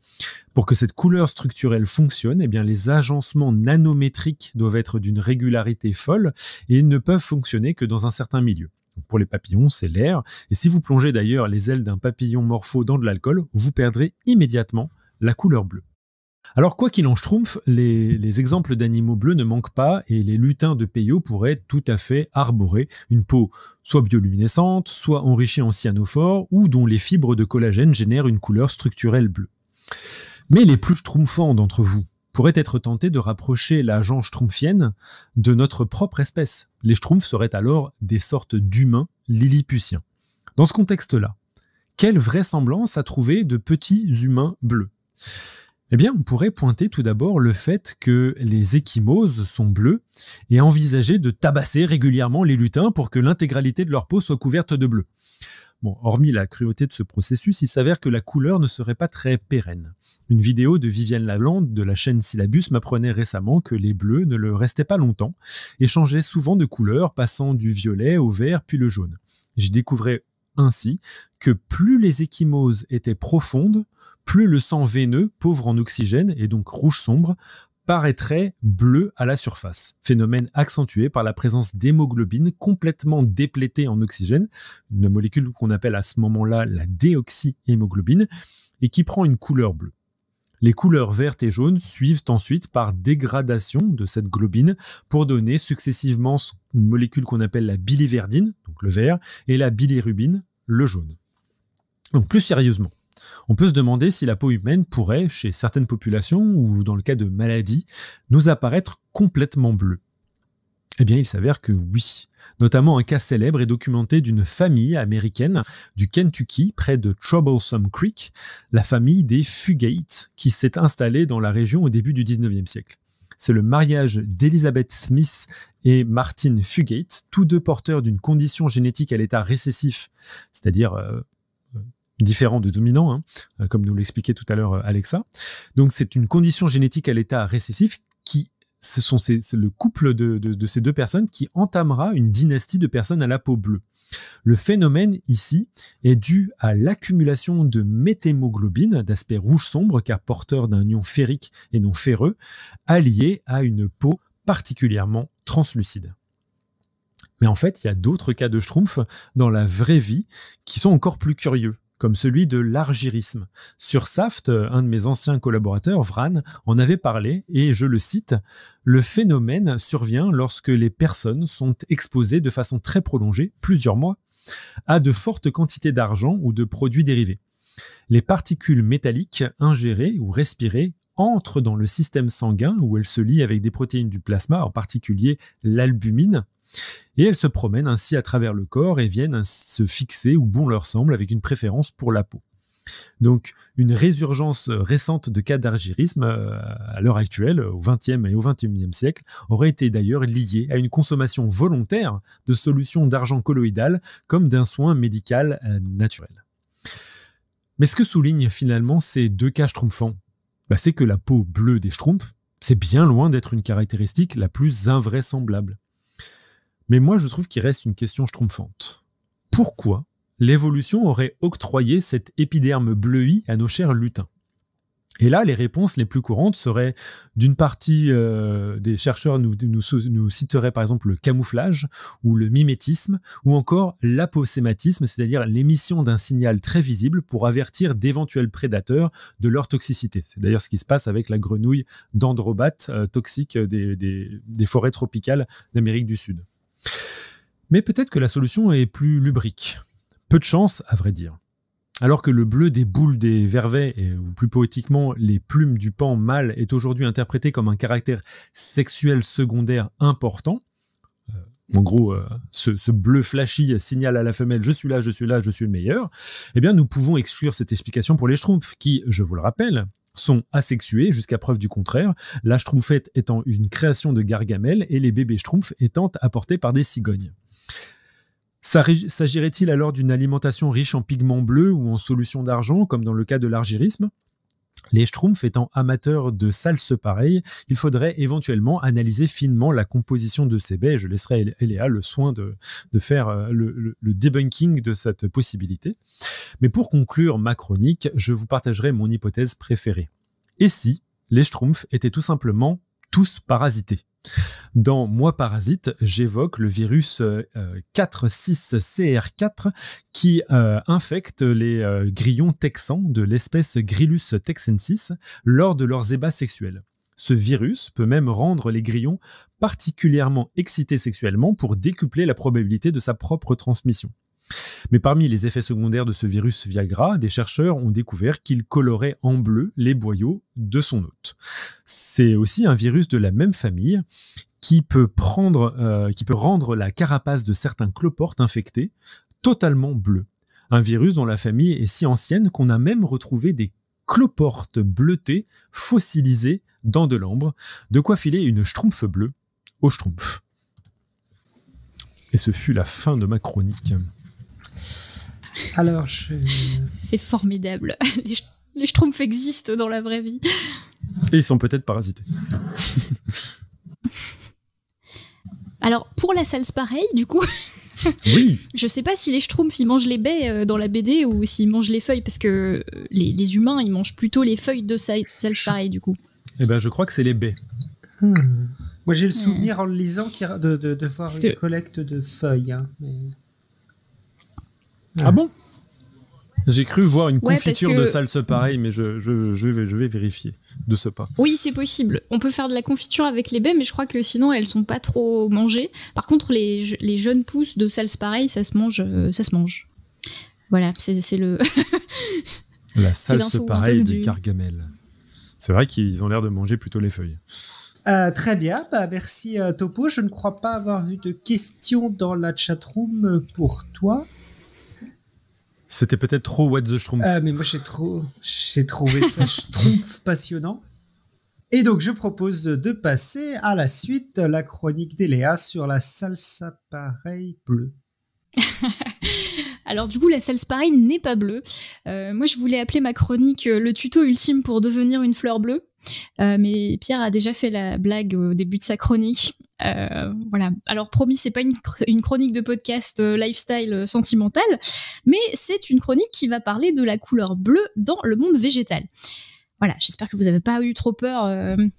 Speaker 4: Pour que cette couleur structurelle fonctionne, eh bien les agencements nanométriques doivent être d'une régularité folle et ne peuvent fonctionner que dans un certain milieu. Pour les papillons, c'est l'air. Et si vous plongez d'ailleurs les ailes d'un papillon morpho dans de l'alcool, vous perdrez immédiatement la couleur bleue. Alors quoi qu'il en schtroumpf, les, exemples d'animaux bleus ne manquent pas et les lutins de Peyo pourraient tout à fait arborer une peau soit bioluminescente, soit enrichie en cyanophore ou dont les fibres de collagène génèrent une couleur structurelle bleue. Mais les plus schtroumpfants d'entre vous pourraient être tentés de rapprocher la jange schtroumpfienne de notre propre espèce. Les schtroumpfs seraient alors des sortes d'humains lilliputiens. Dans ce contexte-là, quelle vraisemblance à trouver de petits humains bleus eh bien, on pourrait pointer tout d'abord le fait que les échymoses sont bleues et envisager de tabasser régulièrement les lutins pour que l'intégralité de leur peau soit couverte de bleu. Bon, hormis la cruauté de ce processus, il s'avère que la couleur ne serait pas très pérenne. Une vidéo de Vivienne Lalande de la chaîne Syllabus m'apprenait récemment que les bleus ne le restaient pas longtemps et changeaient souvent de couleur, passant du violet au vert puis le jaune. J'y découvrais ainsi que plus les échymoses étaient profondes, plus le sang veineux, pauvre en oxygène et donc rouge sombre, paraîtrait bleu à la surface, phénomène accentué par la présence d'hémoglobine complètement déplétée en oxygène, une molécule qu'on appelle à ce moment-là la déoxyhémoglobine, et qui prend une couleur bleue. Les couleurs vertes et jaunes suivent ensuite par dégradation de cette globine pour donner successivement une molécule qu'on appelle la biliverdine, donc le vert, et la bilirubine, le jaune. Donc plus sérieusement, on peut se demander si la peau humaine pourrait, chez certaines populations ou dans le cas de maladies, nous apparaître complètement bleue. Eh bien, il s'avère que oui. Notamment un cas célèbre est documenté d'une famille américaine du Kentucky, près de Troublesome Creek, la famille des Fugate, qui s'est installée dans la région au début du 19e siècle c'est le mariage d'Elizabeth Smith et Martin Fugate, tous deux porteurs d'une condition génétique à l'état récessif, c'est-à-dire euh, différent de dominant, hein, euh, comme nous l'expliquait tout à l'heure euh, Alexa. Donc c'est une condition génétique à l'état récessif qui ce sont le couple de, de, ces deux personnes qui entamera une dynastie de personnes à la peau bleue. Le phénomène ici est dû à l'accumulation de méthémoglobine d'aspect rouge sombre car porteur d'un ion ferrique et non ferreux, allié à une peau particulièrement translucide. Mais en fait, il y a d'autres cas de schtroumpf dans la vraie vie qui sont encore plus curieux comme celui de l'argirisme. Sur Saft, un de mes anciens collaborateurs, Vran, en avait parlé et je le cite, le phénomène survient lorsque les personnes sont exposées de façon très prolongée, plusieurs mois, à de fortes quantités d'argent ou de produits dérivés. Les particules métalliques ingérées ou respirées entre dans le système sanguin où elle se lie avec des protéines du plasma, en particulier l'albumine, et elles se promènent ainsi à travers le corps et viennent se fixer où bon leur semble avec une préférence pour la peau. Donc une résurgence récente de cas d'argyrisme euh, à l'heure actuelle, au XXe et au XXIe siècle, aurait été d'ailleurs liée à une consommation volontaire de solutions d'argent colloïdal comme d'un soin médical euh, naturel. Mais ce que soulignent finalement ces deux cas schtroumpfants, bah, c'est que la peau bleue des Schtroumpfs, c'est bien loin d'être une caractéristique la plus invraisemblable. Mais moi, je trouve qu'il reste une question schtroumpfante. Pourquoi l'évolution aurait octroyé cet épiderme bleui à nos chers lutins et là, les réponses les plus courantes seraient, d'une partie euh, des chercheurs nous, nous, citeraient par exemple le camouflage ou le mimétisme ou encore l'aposématisme, c'est-à-dire l'émission d'un signal très visible pour avertir d'éventuels prédateurs de leur toxicité. C'est d'ailleurs ce qui se passe avec la grenouille d'androbates euh, toxique des, des forêts tropicales d'Amérique du Sud. Mais peut-être que la solution est plus lubrique. Peu de chance, à vrai dire. Alors que le bleu des boules des Vervets, ou plus poétiquement les plumes du pan mâle, est aujourd'hui interprété comme un caractère sexuel secondaire important, euh, en gros, euh, ce, ce, bleu flashy signale à la femelle je suis là, je suis là, je suis le meilleur, eh bien, nous pouvons exclure cette explication pour les schtroumpfs, qui, je vous le rappelle, sont asexués jusqu'à preuve du contraire, la schtroumpfette étant une création de Gargamel et les bébés schtroumpfs étant apportés par des cigognes. S'agirait-il alors d'une alimentation riche en pigments bleus ou en solutions d'argent, comme dans le cas de l'argirisme les Schtroumpfs étant amateurs de salses pareilles, il faudrait éventuellement analyser finement la composition de ces baies. Je laisserai Eléa le soin de, faire euh, le, le, debunking de cette possibilité. Mais pour conclure ma chronique, je vous partagerai mon hypothèse préférée. Et si les Schtroumpfs étaient tout simplement tous parasités dans Moi Parasite, j'évoque le virus 46CR4 euh, qui euh, infecte les euh, grillons texans de l'espèce Grillus texensis lors de leurs ébats sexuels. Ce virus peut même rendre les grillons particulièrement excités sexuellement pour décupler la probabilité de sa propre transmission. Mais parmi les effets secondaires de ce virus Viagra, des chercheurs ont découvert qu'il colorait en bleu les boyaux de son hôte. C'est aussi un virus de la même famille qui peut, euh, rendre la carapace de certains cloportes infectés totalement bleue. Un virus dont la famille est si ancienne qu'on a même retrouvé des cloportes bleutées fossilisées dans de l'ambre, de quoi filer une schtroumpf bleue au schtroumpf. Et ce fut la fin de ma chronique.
Speaker 1: Alors, je...
Speaker 2: C'est formidable. Les, schtroumpfs existent dans la vraie vie.
Speaker 4: Et ils sont peut-être parasités.
Speaker 2: Alors, pour la salse, pareille, du coup. Oui. je sais pas si les schtroumpfs ils mangent les baies euh, dans la BD ou s'ils mangent les feuilles parce que euh, les, humains ils mangent plutôt les feuilles de salse, pareille, du coup.
Speaker 4: Eh ben je crois que c'est les baies.
Speaker 1: Hmm. Moi j'ai le souvenir en le lisant de, voir une collecte de feuilles. Hein, mais...
Speaker 4: Ah bon J'ai cru voir une confiture de salse pareille, mais je, je, vais, vérifier de ce pas.
Speaker 2: Oui, c'est possible. On peut faire de la confiture avec les baies, mais je crois que sinon elles sont pas trop mangées. Par contre, les, jeunes pousses de salse pareille, ça se mange. Euh, ça se mange. Voilà, c'est le.
Speaker 4: la salse pareille du Cargamel. C'est vrai qu'ils ont l'air de manger plutôt les feuilles.
Speaker 1: Euh, très bien, bah, merci euh, Topo. Je ne crois pas avoir vu de questions dans la chatroom pour toi.
Speaker 4: C'était peut-être trop What the Schtroumpf. Ah,
Speaker 1: mais moi, j'ai trop, j'ai trouvé ça Schtroumpf passionnant. Et donc, je propose de passer à la suite, la chronique d'Eléa sur la salsa pareille bleue.
Speaker 2: Alors du coup, la salspareille n'est pas bleue. Euh, moi, je voulais appeler ma chronique euh, le tuto ultime pour devenir une fleur bleue. Euh, mais Pierre a déjà fait la blague au début de sa chronique. voilà. Alors promis, c'est pas une, chronique de podcast lifestyle sentimental, mais c'est une chronique qui va parler de la couleur bleue dans le monde végétal. Voilà, j'espère que vous n'avez pas eu trop peur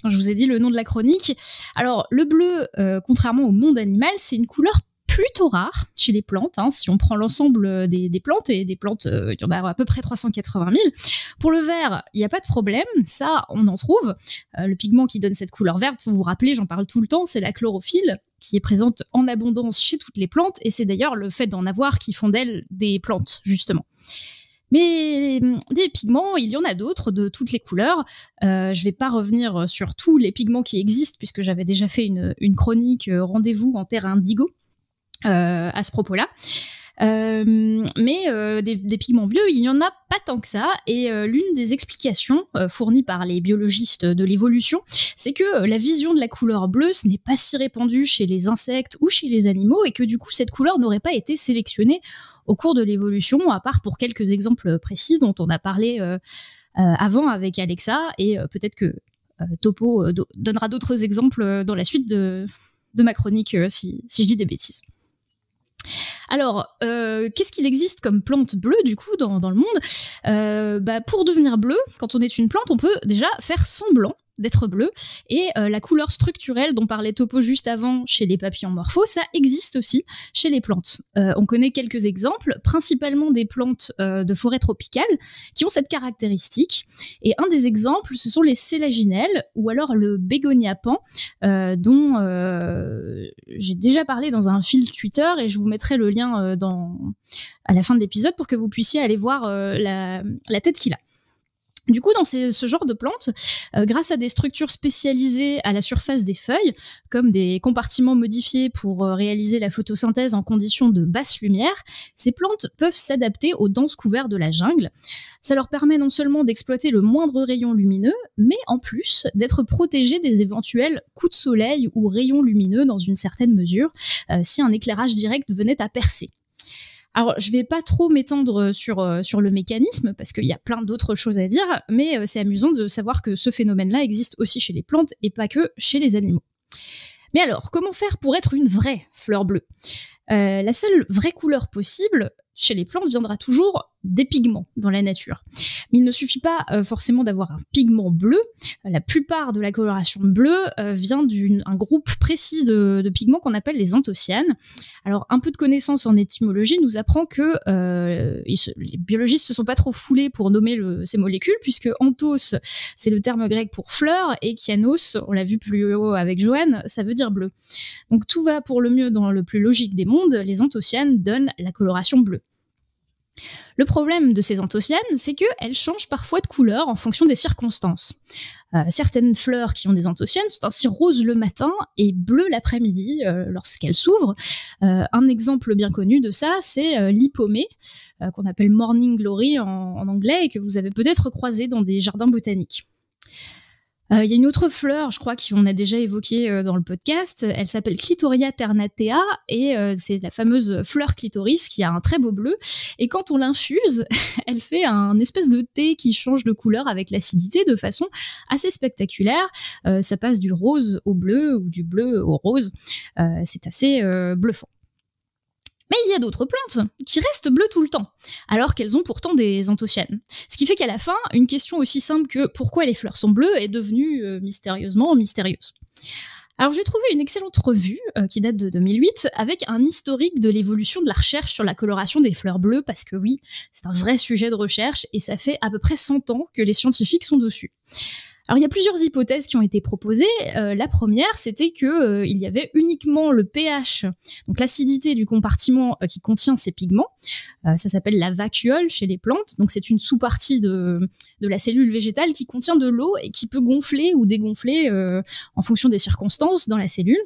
Speaker 2: quand je vous ai dit le nom de la chronique. Alors le bleu, contrairement au monde animal, c'est une couleur plutôt rare chez les plantes. Hein. si on prend l'ensemble euh, des, plantes, et des plantes, euh, il y en a à peu près 380 000. Pour le vert, il n'y a pas de problème. Ça, on en trouve. Euh, le pigment qui donne cette couleur verte, vous vous rappelez, j'en parle tout le temps, c'est la chlorophylle qui est présente en abondance chez toutes les plantes. Et c'est d'ailleurs le fait d'en avoir qui font d'elles des plantes, justement. Mais hum, des pigments, il y en a d'autres de toutes les couleurs. je ne vais pas revenir sur tous les pigments qui existent puisque j'avais déjà fait une, chronique rendez-vous en terre indigo euh, à ce propos-là. Euh, mais euh, des, pigments bleus, il n'y en a pas tant que ça. Et l'une des explications fournies par les biologistes de l'évolution, c'est que la vision de la couleur bleue, ce n'est pas si répandue chez les insectes ou chez les animaux, et que du coup, cette couleur n'aurait pas été sélectionnée au cours de l'évolution, à part pour quelques exemples précis dont on a parlé avant avec Alexa, et peut-être que Topo donnera d'autres exemples dans la suite de, ma chronique si je dis des bêtises. Alors, euh, qu'est-ce qu'il existe comme plante bleue du coup dans, le monde euh, bah, Pour devenir bleu, quand on est une plante, on peut déjà faire semblant d'être bleu. Et euh, la couleur structurelle dont parlait Topo juste avant chez les papillons morphos, ça existe aussi chez les plantes. Euh, on connaît quelques exemples, principalement des plantes euh, de forêt tropicale qui ont cette caractéristique. Et un des exemples, ce sont les sélaginelles ou alors le bégonia pan, dont j'ai déjà parlé dans un fil Twitter et je vous mettrai le lien à la fin de l'épisode pour que vous puissiez aller voir la tête qu'il a. Du coup, dans ce genre de plantes, euh, grâce à des structures spécialisées à la surface des feuilles, comme des compartiments modifiés pour euh, réaliser la photosynthèse en conditions de basse lumière, ces plantes peuvent s'adapter aux denses couverts de la jungle. Ça leur permet non seulement d'exploiter le moindre rayon lumineux, mais en plus d'être protégées des éventuels coups de soleil ou rayons lumineux dans une certaine mesure, euh, si un éclairage direct venait à percer. Alors, je vais pas trop m'étendre euh, sur, euh, sur le mécanisme parce qu'il y a plein d'autres choses à dire, mais euh, c'est amusant de savoir que ce phénomène-là existe aussi chez les plantes et pas que chez les animaux. Mais alors, comment faire pour être une vraie fleur bleue La seule vraie couleur possible chez les plantes viendra toujours des pigments dans la nature. Mais il ne suffit pas euh, forcément d'avoir un pigment bleu. La plupart de la coloration bleue euh, vient d'un groupe précis de, pigments qu'on appelle les anthocyanes. Alors un peu de connaissance en étymologie nous apprend que euh, les biologistes se sont pas trop foulés pour nommer le, ces molécules puisque anthos c'est le terme grec pour fleur et kianos, on l'a vu plus haut avec Joanne ça veut dire bleu. Donc tout va pour le mieux dans le plus logique des mondes. Les anthocyanes donnent la coloration bleue. Le problème de ces anthocyanes, c'est qu'elles changent parfois de couleur en fonction des circonstances. Euh, certaines fleurs qui ont des anthocyanes sont ainsi roses le matin et bleues l'après-midi euh, lorsqu'elles s'ouvrent. Euh, un exemple bien connu de ça, c'est l'hypomée, qu'on appelle morning glory en anglais et que vous avez peut-être croisé dans des jardins botaniques. Euh, il y a une autre fleur, je crois, qu'on a déjà évoquée euh, dans le podcast. Elle s'appelle Clitoria ternatea et euh, c'est la fameuse fleur clitoris qui a un très beau bleu. Et quand on l'infuse, elle fait un espèce de thé qui change de couleur avec l'acidité de façon assez spectaculaire. ça passe du rose au bleu ou du bleu au rose. c'est assez bluffant. Mais il y a d'autres plantes qui restent bleues tout le temps, alors qu'elles ont pourtant des anthocyanes. Ce qui fait qu'à la fin, une question aussi simple que pourquoi les fleurs sont bleues est devenue euh, mystérieusement mystérieuse. Alors j'ai trouvé une excellente revue euh, qui date de 2008 avec un historique de l'évolution de la recherche sur la coloration des fleurs bleues parce que oui, c'est un vrai sujet de recherche et ça fait à peu près 100 ans que les scientifiques sont dessus. Alors il y a plusieurs hypothèses qui ont été proposées. Euh, la première, c'était que euh, il y avait uniquement le pH, donc l'acidité du compartiment euh, qui contient ces pigments. ça s'appelle la vacuole chez les plantes. Donc c'est une sous-partie de, la cellule végétale qui contient de l'eau et qui peut gonfler ou dégonfler en fonction des circonstances dans la cellule.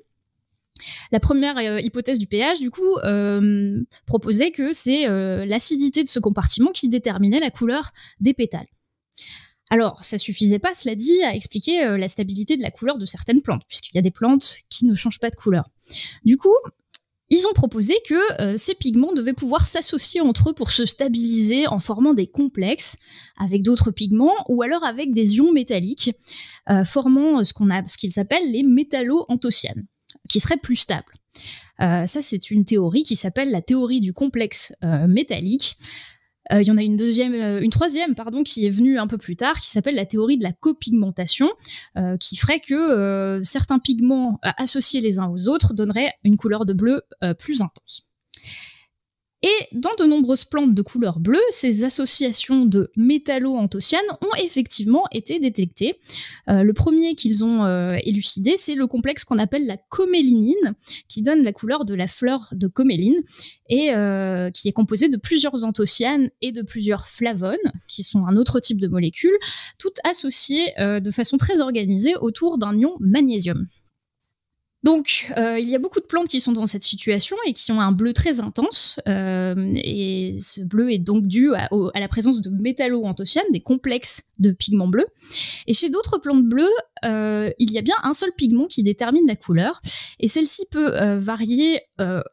Speaker 2: La première hypothèse du pH, du coup, proposait que c'est l'acidité de ce compartiment qui déterminait la couleur des pétales. Alors, ça suffisait pas, cela dit, à expliquer euh, la stabilité de la couleur de certaines plantes, puisqu'il y a des plantes qui ne changent pas de couleur. Du coup, ils ont proposé que euh, ces pigments devaient pouvoir s'associer entre eux pour se stabiliser en formant des complexes avec d'autres pigments ou alors avec des ions métalliques, euh, formant ce qu'ils appellent les métallo-anthocyanes, qui seraient plus stables. ça, c'est une théorie qui s'appelle la théorie du complexe métallique, euh, il y en a une deuxième, euh, une troisième, pardon, qui est venue un peu plus tard, qui s'appelle la théorie de la copigmentation, euh, qui ferait que certains pigments associés les uns aux autres donneraient une couleur de bleu plus intense. Et dans de nombreuses plantes de couleur bleue, ces associations de métallo-anthocyanes ont effectivement été détectées. Euh, le premier qu'ils ont euh, élucidé, c'est le complexe qu'on appelle la comélinine, qui donne la couleur de la fleur de coméline et euh, qui est composé de plusieurs anthocyanes et de plusieurs flavones, qui sont un autre type de molécules, toutes associées de façon très organisée autour d'un ion magnésium. Donc, euh, il y a beaucoup de plantes qui sont dans cette situation et qui ont un bleu très intense. Euh, et ce bleu est donc dû à, la présence de métallo-anthocyanes, des complexes de pigments bleus. Et chez d'autres plantes bleues, euh, il y a bien un seul pigment qui détermine la couleur. Et celle-ci peut varier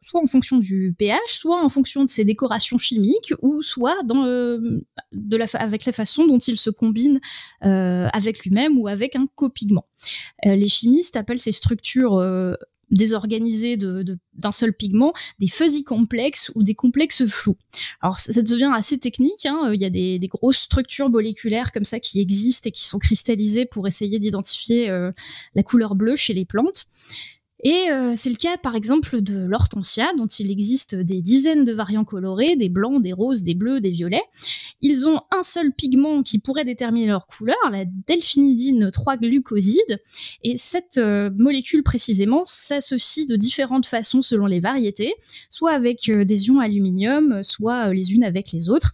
Speaker 2: soit en fonction du pH, soit en fonction de ses décorations chimiques, ou soit avec la façon dont il se combine avec lui-même ou avec un copigment. les chimistes appellent ces structures euh, désorganisés d'un seul pigment, des fuzzy complexes ou des complexes flous. Alors ça, devient assez technique, hein. il y a des, grosses structures moléculaires comme ça qui existent et qui sont cristallisées pour essayer d'identifier euh, la couleur bleue chez les plantes. Et euh, c'est le cas par exemple de l'hortensia, dont il existe des dizaines de variants colorés, des blancs, des roses, des bleus, des violets. Ils ont un seul pigment qui pourrait déterminer leur couleur, la delphinidine 3-glucoside. Et cette euh, molécule précisément s'associe de différentes façons selon les variétés, soit avec euh, des ions aluminium, soit les unes avec les autres.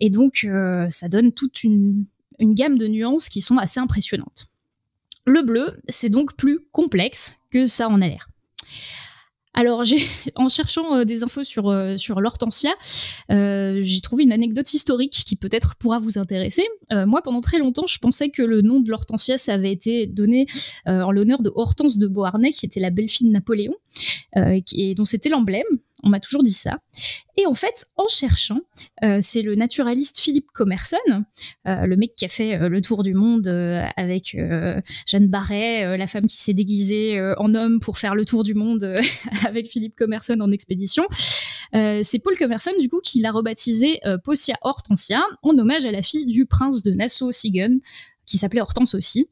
Speaker 2: Et donc ça donne toute une gamme de nuances qui sont assez impressionnantes. Le bleu, c'est donc plus complexe que ça en a l'air. Alors, en cherchant euh, des infos sur, euh, sur l'hortensia, euh, j'ai trouvé une anecdote historique qui peut-être pourra vous intéresser. moi, pendant très longtemps, je pensais que le nom de l'hortensia, ça avait été donné en l'honneur de Hortense de Beauharnais, qui était la belle-fille de Napoléon, et dont c'était l'emblème. On m'a toujours dit ça. Et en fait, en cherchant, euh, c'est le naturaliste Philippe Commerson, euh, le mec qui a fait euh, le tour du monde avec Jeanne Barret, la femme qui s'est déguisée en homme pour faire le tour du monde avec Philippe Commerson en expédition. c'est Paul Commerson, du coup, qui l'a rebaptisé Possia Hortensia, en hommage à la fille du prince de Nassau-Siegen, qui s'appelait Hortense aussi,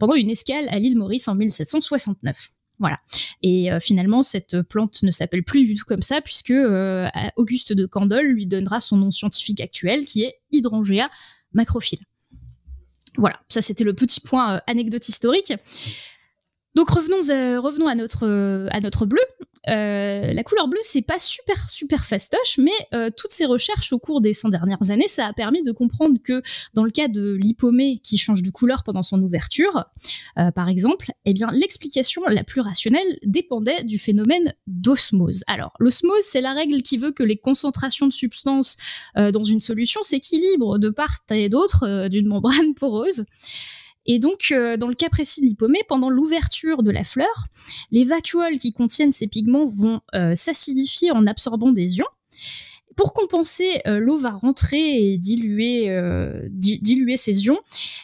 Speaker 2: pendant une escale à l'île Maurice en 1769. Voilà. Et euh, finalement, cette plante ne s'appelle plus du tout comme ça, puisque euh, Auguste de Candolle lui donnera son nom scientifique actuel, qui est Hydrangea macrophile. Voilà, ça c'était le petit point euh, anecdote historique. Donc revenons, à, euh, revenons à, notre, euh, à notre bleu. Euh, la couleur bleue, c'est pas super super fastoche, mais toutes ces recherches au cours des 100 dernières années, ça a permis de comprendre que dans le cas de l'hypomée qui change de couleur pendant son ouverture, par exemple, eh bien l'explication la plus rationnelle dépendait du phénomène d'osmose. Alors l'osmose, c'est la règle qui veut que les concentrations de substances dans une solution s'équilibrent de part et d'autre d'une membrane poreuse. Et donc, euh, dans le cas précis de l'hypomée, pendant l'ouverture de la fleur, les vacuoles qui contiennent ces pigments vont euh, s'acidifier en absorbant des ions. Pour compenser, euh, l'eau va rentrer et diluer, ces ions,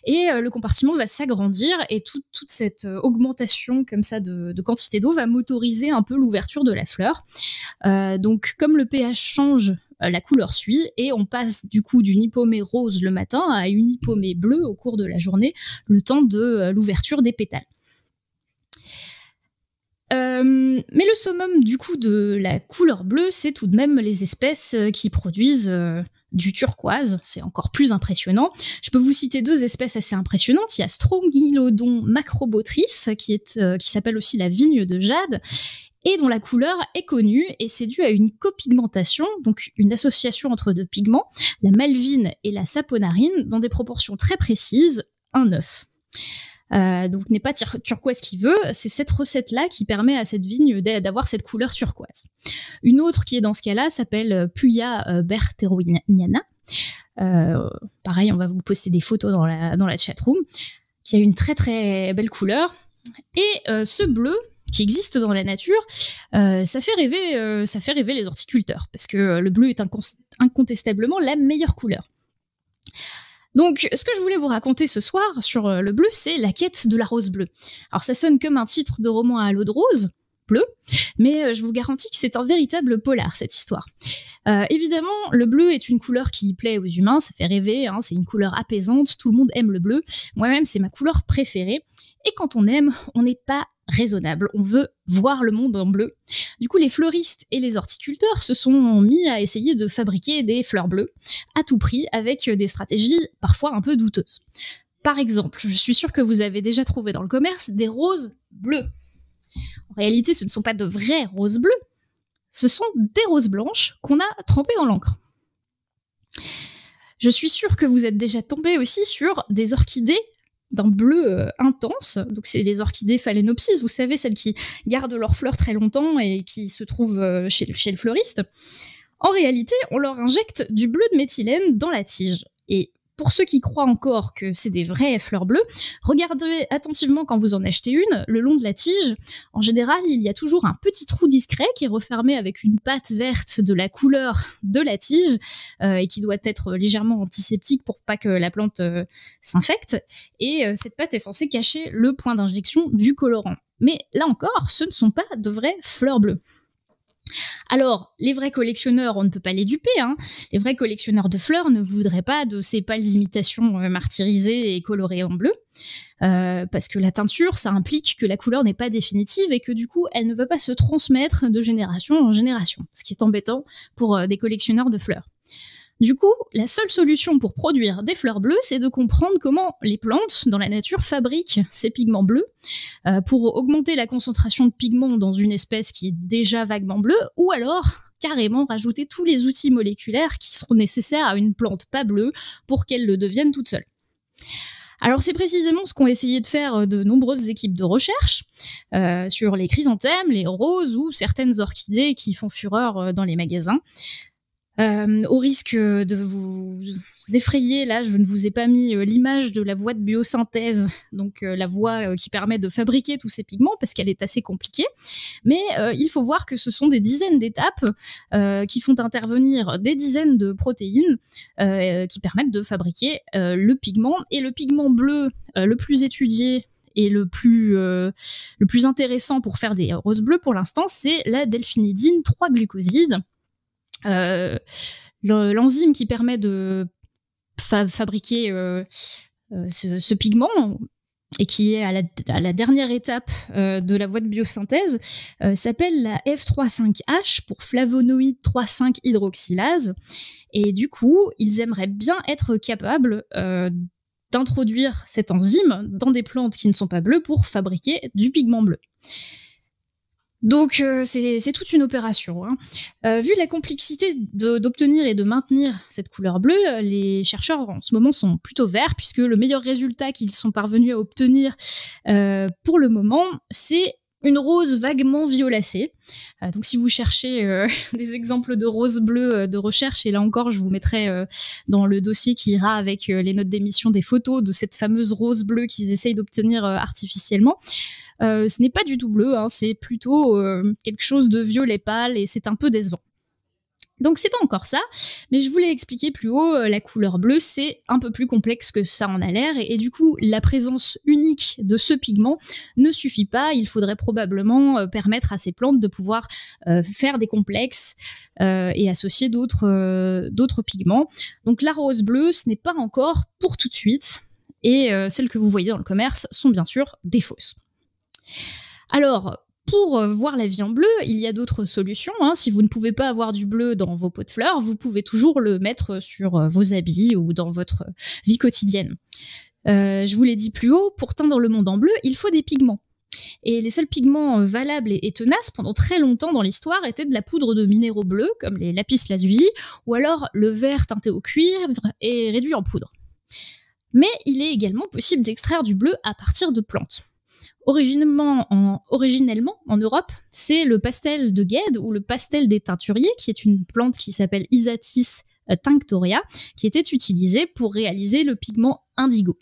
Speaker 2: et le compartiment va s'agrandir, et toute cette augmentation comme ça de, de quantité d'eau va motoriser un peu l'ouverture de la fleur. donc, comme le pH change euh, la couleur suit et on passe du coup d'une hypomée rose le matin à une hypomée bleue au cours de la journée, le temps de euh, l'ouverture des pétales. Euh, mais le summum du coup de la couleur bleue, c'est tout de même les espèces qui produisent du turquoise. C'est encore plus impressionnant. Je peux vous citer deux espèces assez impressionnantes. Il y a Strongylodon macrobotris, qui est qui s'appelle aussi la vigne de jade, et dont la couleur est connue et c'est dû à une copigmentation, donc une association entre deux pigments, la malvine et la saponarine, dans des proportions très précises, un œuf. Euh, donc n'est pas turquoise qui veut, c'est cette recette-là qui permet à cette vigne d'avoir cette couleur turquoise. Une autre qui est dans ce cas-là s'appelle euh, Puya euh, Berteroignana. pareil, on va vous poster des photos dans la, dans la room, qui a une très très belle couleur. Et ce bleu, qui existe dans la nature, euh, ça fait rêver, euh, ça fait rêver les horticulteurs parce que euh, le bleu est incontestablement la meilleure couleur. Donc, ce que je voulais vous raconter ce soir sur le bleu, c'est la quête de la rose bleue. Alors, ça sonne comme un titre de roman à l'eau de rose, bleu, mais je vous garantis que c'est un véritable polar, cette histoire. évidemment, le bleu est une couleur qui plaît aux humains, ça fait rêver, hein, c'est une couleur apaisante, tout le monde aime le bleu, moi-même c'est ma couleur préférée, et quand on aime, on n'est pas raisonnable. On veut voir le monde en bleu. Du coup, les fleuristes et les horticulteurs se sont mis à essayer de fabriquer des fleurs bleues à tout prix avec des stratégies parfois un peu douteuses. Par exemple, je suis sûre que vous avez déjà trouvé dans le commerce des roses bleues. En réalité, ce ne sont pas de vraies roses bleues, ce sont des roses blanches qu'on a trempées dans l'encre. Je suis sûre que vous êtes déjà tombé aussi sur des orchidées d'un bleu euh, intense. Donc c'est les orchidées phalaenopsis, vous savez, celles qui gardent leurs fleurs très longtemps et qui se trouvent euh, chez le, chez fleuriste. En réalité, on leur injecte du bleu de méthylène dans la tige. Et pour ceux qui croient encore que c'est des vraies fleurs bleues, regardez attentivement quand vous en achetez une, le long de la tige, en général, il y a toujours un petit trou discret qui est refermé avec une pâte verte de la couleur de la tige euh, et qui doit être légèrement antiseptique pour pas que la plante euh, s'infecte. Et euh, cette pâte est censée cacher le point d'injection du colorant. Mais là encore, ce ne sont pas de vraies fleurs bleues. Alors, les vrais collectionneurs, on ne peut pas les duper. Hein. Les vrais collectionneurs de fleurs ne voudraient pas de ces pâles imitations euh, martyrisées et colorées en bleu, euh, parce que la teinture, ça implique que la couleur n'est pas définitive et que du coup, elle ne va pas se transmettre de génération en génération, ce qui est embêtant pour euh, des collectionneurs de fleurs. Du coup, la seule solution pour produire des fleurs bleues, c'est de comprendre comment les plantes dans la nature fabriquent ces pigments bleus euh, pour augmenter la concentration de pigments dans une espèce qui est déjà vaguement bleue, ou alors carrément rajouter tous les outils moléculaires qui seront nécessaires à une plante pas bleue pour qu'elle le devienne toute seule. Alors c'est précisément ce qu'ont essayé de faire euh, de nombreuses équipes de recherche euh, sur les chrysanthèmes, les roses ou certaines orchidées qui font fureur dans les magasins. Euh, au risque de vous effrayer, là, je ne vous ai pas mis euh, l'image de la voie de biosynthèse, donc euh, la voie qui permet de fabriquer tous ces pigments, parce qu'elle est assez compliquée. Mais il faut voir que ce sont des dizaines d'étapes qui font intervenir des dizaines de protéines qui permettent de fabriquer le pigment. Et le pigment bleu, le plus étudié et le plus, le plus intéressant pour faire des roses bleues pour l'instant, c'est la delphinidine 3-glucoside, euh, l'enzyme qui permet de fabriquer euh, euh, ce, pigment et qui est à la, à la dernière étape de la voie de biosynthèse, s'appelle la F35H pour flavonoïde 3,5 hydroxylase. Et du coup, ils aimeraient bien être capables d'introduire cette enzyme dans des plantes qui ne sont pas bleues pour fabriquer du pigment bleu. Donc euh, c'est toute une opération. Hein. Euh, vu la complexité d'obtenir et de maintenir cette couleur bleue, euh, les chercheurs en ce moment sont plutôt verts puisque le meilleur résultat qu'ils sont parvenus à obtenir pour le moment, c'est une rose vaguement violacée. Euh, donc si vous cherchez euh, des exemples de roses bleues euh, de recherche, et là encore je vous mettrai dans le dossier qui ira avec les notes d'émission des photos de cette fameuse rose bleue qu'ils essayent d'obtenir artificiellement. ce n'est pas du tout bleu, hein, c'est plutôt quelque chose de violet pâle et c'est un peu décevant. Donc c'est pas encore ça, mais je voulais expliquer plus haut, euh, la couleur bleue c'est un peu plus complexe que ça en a l'air, et, du coup la présence unique de ce pigment ne suffit pas, il faudrait probablement euh, permettre à ces plantes de pouvoir euh, faire des complexes et associer d'autres d'autres pigments. Donc la rose bleue ce n'est pas encore pour tout de suite, et celles que vous voyez dans le commerce sont bien sûr des fausses. Alors, pour euh, voir la vie en bleu, il y a d'autres solutions. Hein. Si vous ne pouvez pas avoir du bleu dans vos pots de fleurs, vous pouvez toujours le mettre euh, sur euh, vos habits ou dans votre vie quotidienne. je vous l'ai dit plus haut, pour teindre le monde en bleu, il faut des pigments. Et les seuls pigments valables et, tenaces pendant très longtemps dans l'histoire étaient de la poudre de minéraux bleus, comme les lapis lazuli, ou alors le vert teinté au cuivre et réduit en poudre. Mais il est également possible d'extraire du bleu à partir de plantes. Originellement en, Europe, c'est le pastel de Guède ou le pastel des teinturiers, qui est une plante qui s'appelle Isatis euh, tinctoria, qui était utilisée pour réaliser le pigment indigo.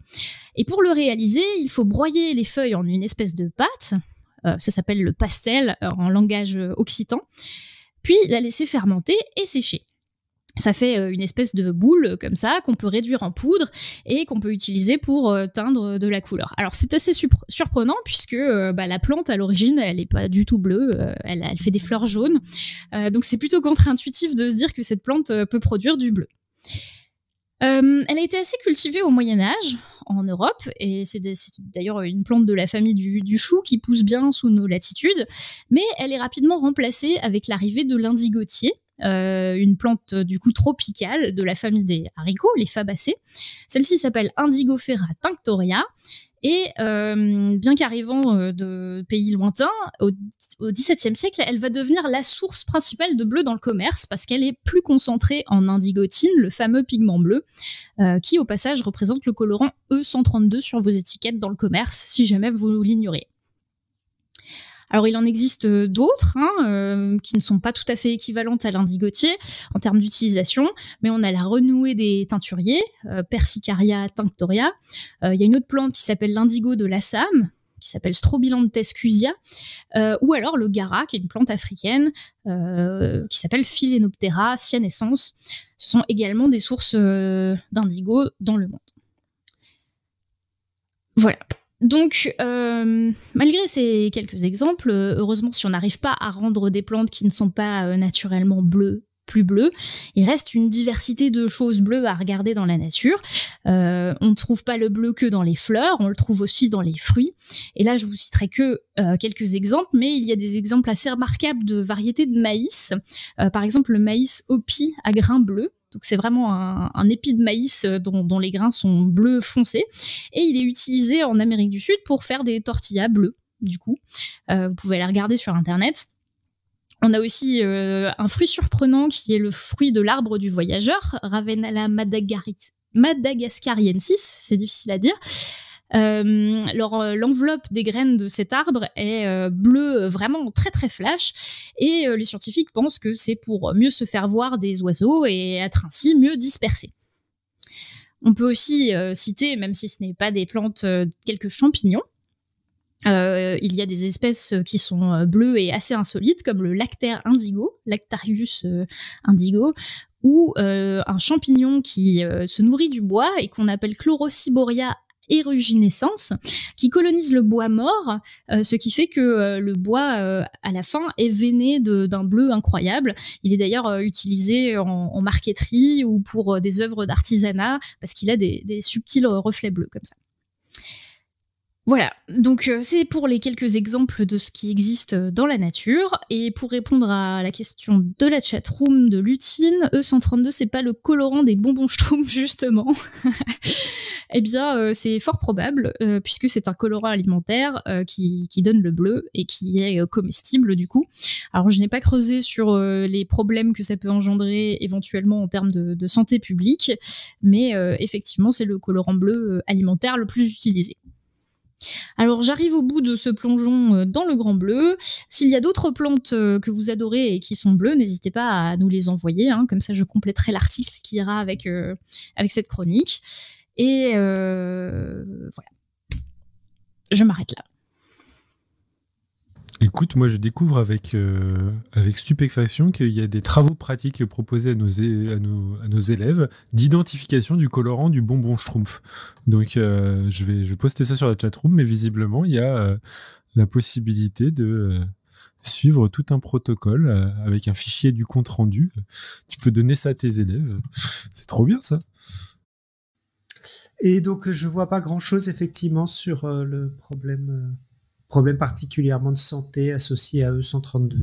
Speaker 2: Et pour le réaliser, il faut broyer les feuilles en une espèce de pâte, euh, ça s'appelle le pastel euh, en langage occitan, puis la laisser fermenter et sécher ça fait euh, une espèce de boule euh, comme ça qu'on peut réduire en poudre et qu'on peut utiliser pour euh, teindre de la couleur. Alors c'est assez surprenant puisque bah, la plante à l'origine elle n'est pas du tout bleue, elle, fait des fleurs jaunes, donc c'est plutôt contre-intuitif de se dire que cette plante peut produire du bleu. elle a été assez cultivée au Moyen Âge en Europe, et c'est d'ailleurs une plante de la famille du, du, chou qui pousse bien sous nos latitudes, mais elle est rapidement remplacée avec l'arrivée de l'indigotier, euh, une plante euh, du coup tropicale de la famille des haricots, les fabacées. Celle-ci s'appelle Indigofera tinctoria. Et euh, bien qu'arrivant de pays lointains, au, XVIIe siècle, elle va devenir la source principale de bleu dans le commerce parce qu'elle est plus concentrée en indigotine, le fameux pigment bleu, qui au passage représente le colorant E132 sur vos étiquettes dans le commerce, si jamais vous l'ignorez. Alors il en existe euh, d'autres hein, euh, qui ne sont pas tout à fait équivalentes à l'indigotier en termes d'utilisation, mais on a la renouée des teinturiers, euh, Persicaria tinctoria. Il y a une autre plante qui s'appelle l'indigo de l'Assam, qui s'appelle Strobilanthescusia, cusia, ou alors le gara, qui est une plante africaine qui s'appelle Phylénoptera, cyanescens. Ce sont également des sources d'indigo dans le monde. Voilà donc, euh, malgré ces quelques exemples, euh, heureusement, si on n'arrive pas à rendre des plantes qui ne sont pas euh, naturellement bleues plus bleues, il reste une diversité de choses bleues à regarder dans la nature. on ne trouve pas le bleu que dans les fleurs, on le trouve aussi dans les fruits. Et là, je vous citerai que quelques exemples, mais il y a des exemples assez remarquables de variétés de maïs. par exemple, le maïs opi à grains bleus donc c'est vraiment un, épi de maïs euh, dont, les grains sont bleus foncés. Et il est utilisé en Amérique du Sud pour faire des tortillas bleues, du coup. Euh, vous pouvez aller regarder sur Internet. On a aussi euh, un fruit surprenant qui est le fruit de l'arbre du voyageur, Ravenala madagascariensis, c'est difficile à dire. Euh, euh, L'enveloppe des graines de cet arbre est euh, bleue, euh, vraiment très très flash, et les scientifiques pensent que c'est pour mieux se faire voir des oiseaux et être ainsi mieux dispersé On peut aussi citer, même si ce n'est pas des plantes, quelques champignons. il y a des espèces qui sont bleues et assez insolites, comme le lactaire indigo, Lactarius indigo, ou un champignon qui se nourrit du bois et qu'on appelle Chlorocyboria éruginescence, qui colonise le bois mort, euh, ce qui fait que euh, le bois, euh, à la fin, est veiné d'un bleu incroyable. Il est d'ailleurs utilisé en, marqueterie ou pour des œuvres d'artisanat, parce qu'il a des subtils reflets bleus comme ça. Voilà, donc euh, c'est pour les quelques exemples de ce qui existe euh, dans la nature. Et pour répondre à la question de la chatroom de Lutine, E132, c'est pas le colorant des bonbons Schtroumpf, justement. eh bien, euh, c'est fort probable, puisque c'est un colorant alimentaire qui, qui, donne le bleu et qui est comestible, du coup. Alors, je n'ai pas creusé sur les problèmes que ça peut engendrer éventuellement en termes de santé publique, mais effectivement, c'est le colorant bleu alimentaire le plus utilisé. Alors j'arrive au bout de ce plongeon euh, dans le grand bleu. S'il y a d'autres plantes euh, que vous adorez et qui sont bleues, n'hésitez pas à nous les envoyer, hein. comme ça je compléterai l'article qui ira avec, euh, avec cette chronique. Et voilà. Je m'arrête là.
Speaker 4: Écoute, moi je découvre avec, euh, avec stupéfaction qu'il y a des travaux pratiques proposés à nos, à nos, à nos élèves d'identification du colorant du bonbon Schtroumpf. Donc euh, je, vais, je poster ça sur la chatroom, mais visiblement il y a euh, la possibilité de suivre tout un protocole avec un fichier du compte rendu. Tu peux donner ça à tes élèves. C'est trop bien ça.
Speaker 1: Et donc je vois pas grand chose effectivement sur le problème. Problème particulièrement de santé associé à E132.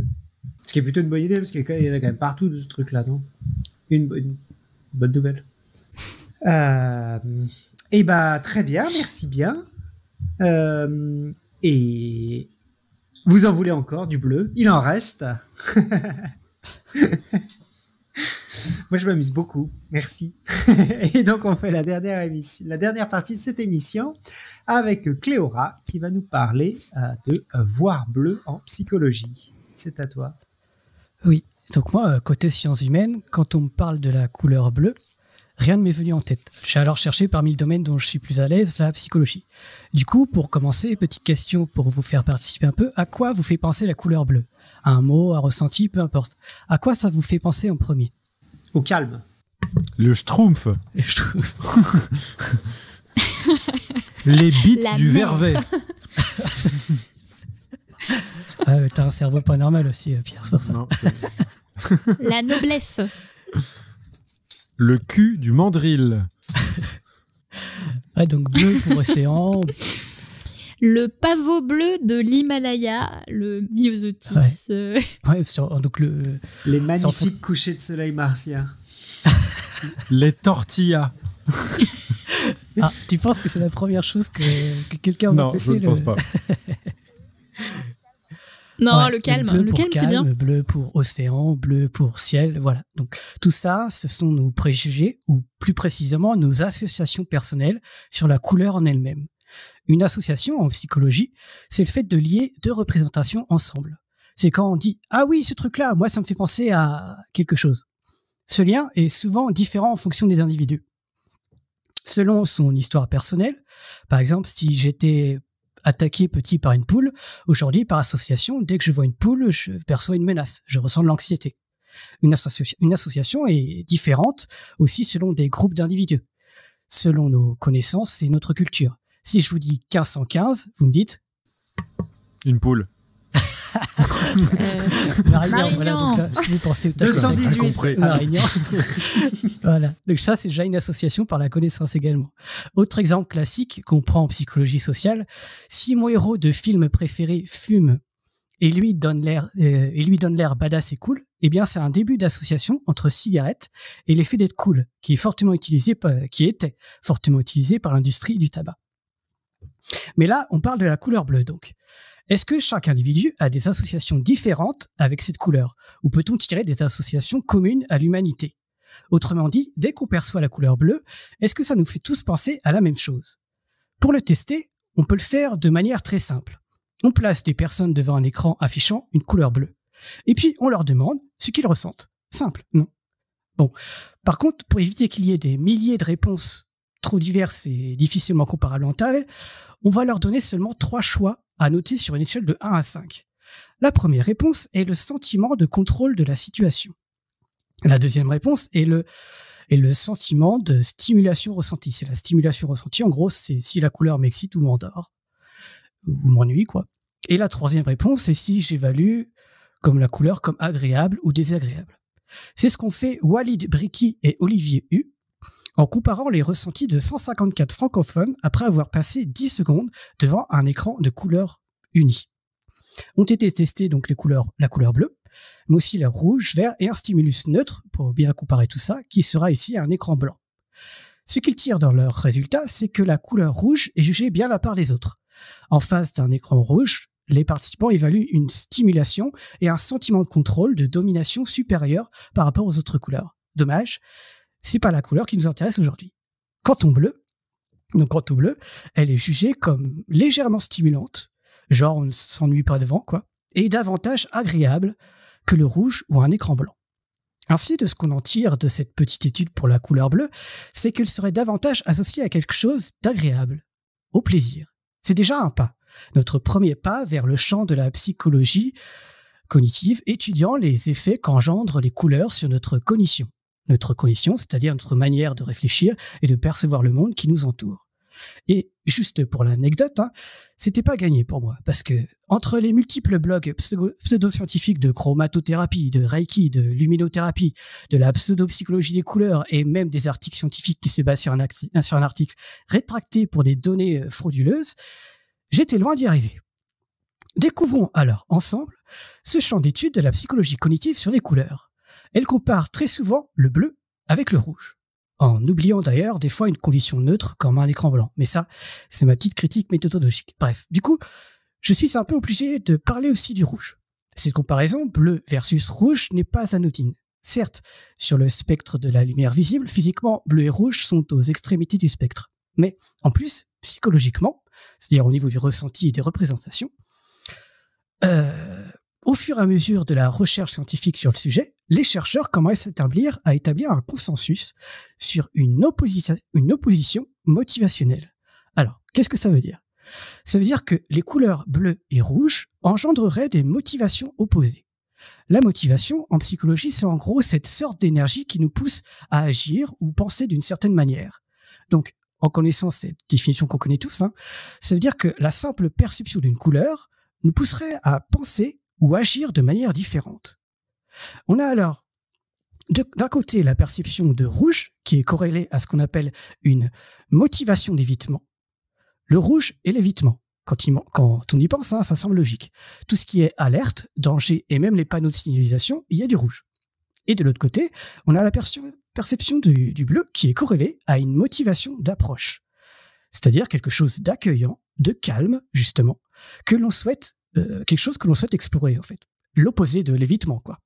Speaker 1: Ce qui est plutôt une bonne idée, parce qu'il y en a quand même partout de ce truc-là, non une, bonne nouvelle. Euh, eh et ben, très bien, merci bien. Euh, et vous en voulez encore du bleu Il en reste Moi, je m'amuse beaucoup. Merci. et donc, on fait la dernière, partie de cette émission avec Cléora qui va nous parler euh, de voir bleu en psychologie. C'est à toi.
Speaker 5: Oui. Donc, moi, euh, côté sciences humaines, quand on me parle de la couleur bleue, rien ne m'est venu en tête. J'ai alors cherché parmi le domaine dont je suis plus à l'aise, la psychologie. Du coup, pour commencer, petite question pour vous faire participer un peu, à quoi vous fait penser la couleur bleue Un mot, un ressenti, peu importe. À quoi ça vous fait penser en premier au calme.
Speaker 4: Le schtroumpf. Les, les bits du vervet. Ah, t'as un
Speaker 5: cerveau pas normal aussi, euh, Pierre,
Speaker 2: La noblesse.
Speaker 4: Le cul du mandril. Ouais, donc bleu pour océan,
Speaker 2: le pavot bleu de l'Himalaya, le Myosotis.
Speaker 1: Euh.
Speaker 5: donc Les magnifiques
Speaker 1: couchers de soleil martiens.
Speaker 4: Les
Speaker 5: tortillas. Ah, tu penses que c'est la première chose que, que quelqu'un pensé Non, je ne pense pas. Non, le calme, le calme, c'est Bleu pour océan, bleu pour ciel, voilà. Donc tout ça, ce sont nos préjugés ou plus précisément nos associations personnelles sur la couleur en elle-même une association en psychologie, c'est le fait de lier deux représentations ensemble. C'est quand on dit ah oui ce truc là, moi ça me fait penser à quelque chose. Ce lien est souvent différent en fonction des individus. Selon son histoire personnelle, par exemple si j'étais attaqué petit par une poule, aujourd'hui par association, dès que je vois une poule, je perçois une menace, je ressens de l'anxiété. Une, une association est différente aussi selon des groupes d'individus, selon nos connaissances et notre culture. Si je vous dis 1515, vous me dites Une poule. Euh, Marignan, voilà, donc 218 Marignan. voilà. ça, c'est déjà une association par la connaissance également. Autre exemple classique qu'on prend en psychologie sociale, si mon héros de film préféré fume et lui donne l'air euh, et lui donne l'air badass et cool, eh bien c'est un début d'association entre cigarette et l'effet d'être cool qui est fortement utilisé qui était fortement utilisé par l'industrie du tabac. Mais là, on parle de la couleur bleue, donc. Est-ce que chaque individu a des associations différentes avec cette couleur Ou peut-on tirer des associations communes à l'humanité Autrement dit, dès qu'on perçoit la couleur bleue, est-ce que ça nous fait tous penser à la même chose Pour le tester, on peut le faire de manière très simple. On place des personnes devant un écran affichant une couleur bleue. Et puis, on leur demande ce qu'ils ressentent. Simple, non Bon. Par contre, pour éviter qu'il y ait des milliers de réponses trop diverses et difficilement comparables en taille, on va leur donner seulement trois choix à noter sur une échelle de 1 à 5. La première réponse est le sentiment de contrôle de la situation. La deuxième réponse est le, le sentiment de stimulation ressentie. C'est la stimulation ressentie, en gros, c'est si la couleur m'excite ou m'endort, ou m'ennuie, quoi. Et la troisième réponse, est si j'évalue comme la couleur comme agréable ou désagréable. C'est ce qu'ont fait Walid Briki et Olivier Hu en comparant les ressentis de 154 francophones après avoir passé 10 secondes devant un écran de couleur unie. Ont été testés donc les couleurs, la couleur bleue, mais aussi la rouge, vert et un stimulus neutre pour bien comparer tout ça, qui sera ici un écran blanc. Ce qu'ils tirent dans leurs résultats, c'est que la couleur rouge est jugée bien la part des autres. En face d'un écran rouge, les participants évaluent une stimulation et un sentiment de contrôle, de domination supérieure par rapport aux autres couleurs. Dommage, c'est pas la couleur qui nous intéresse aujourd'hui. Canton bleu, donc bleu, elle est jugée comme légèrement stimulante, genre on ne s'ennuie pas devant, quoi, et davantage agréable que le rouge ou un écran blanc. Ainsi, de ce qu'on en tire de cette petite étude pour la couleur bleue, c'est qu'elle serait davantage associée à quelque chose d'agréable, au plaisir. C'est déjà un pas, notre premier pas vers le champ de la psychologie cognitive, étudiant les effets qu'engendrent les couleurs sur notre cognition notre cognition, c'est-à-dire notre manière de réfléchir et de percevoir le monde qui nous entoure. Et juste pour l'anecdote, hein, c'était pas gagné pour moi, parce que entre les multiples blogs pseudo-scientifiques de chromatothérapie, de reiki, de luminothérapie, de la pseudo-psychologie des couleurs, et même des articles scientifiques qui se basent sur un, sur un article rétracté pour des données euh, frauduleuses, j'étais loin d'y arriver. Découvrons alors ensemble ce champ d'étude de la psychologie cognitive sur les couleurs elle compare très souvent le bleu avec le rouge. En oubliant d'ailleurs des fois une condition neutre comme un écran blanc. Mais ça, c'est ma petite critique méthodologique. Bref, du coup, je suis un peu obligé de parler aussi du rouge. Cette comparaison bleu versus rouge n'est pas anodine. Certes, sur le spectre de la lumière visible, physiquement, bleu et rouge sont aux extrémités du spectre. Mais en plus, psychologiquement, c'est-à-dire au niveau du ressenti et des représentations, euh, au fur et à mesure de la recherche scientifique sur le sujet, les chercheurs commencent à établir, à établir un consensus sur une, opposition, motivationnelle. Alors, qu'est-ce que ça veut dire Ça veut dire que les couleurs bleues et rouges engendreraient des motivations opposées. La motivation, en psychologie, c'est en gros cette sorte d'énergie qui nous pousse à agir ou penser d'une certaine manière. Donc, en connaissant cette définition qu'on connaît tous, hein, ça veut dire que la simple perception d'une couleur nous pousserait à penser ou agir de manière différente. On a alors d'un côté la perception de rouge qui est corrélée à ce qu'on appelle une motivation d'évitement. Le rouge et l'évitement. Quand, on y pense, hein, ça semble logique. Tout ce qui est alerte, danger et même les panneaux de signalisation, il y a du rouge. Et de l'autre côté, on a la perception du, du bleu qui est corrélée à une motivation d'approche. C'est-à-dire quelque chose d'accueillant, de calme, justement, que l'on souhaite euh, quelque chose que l'on souhaite explorer, en fait. L'opposé de l'évitement, quoi.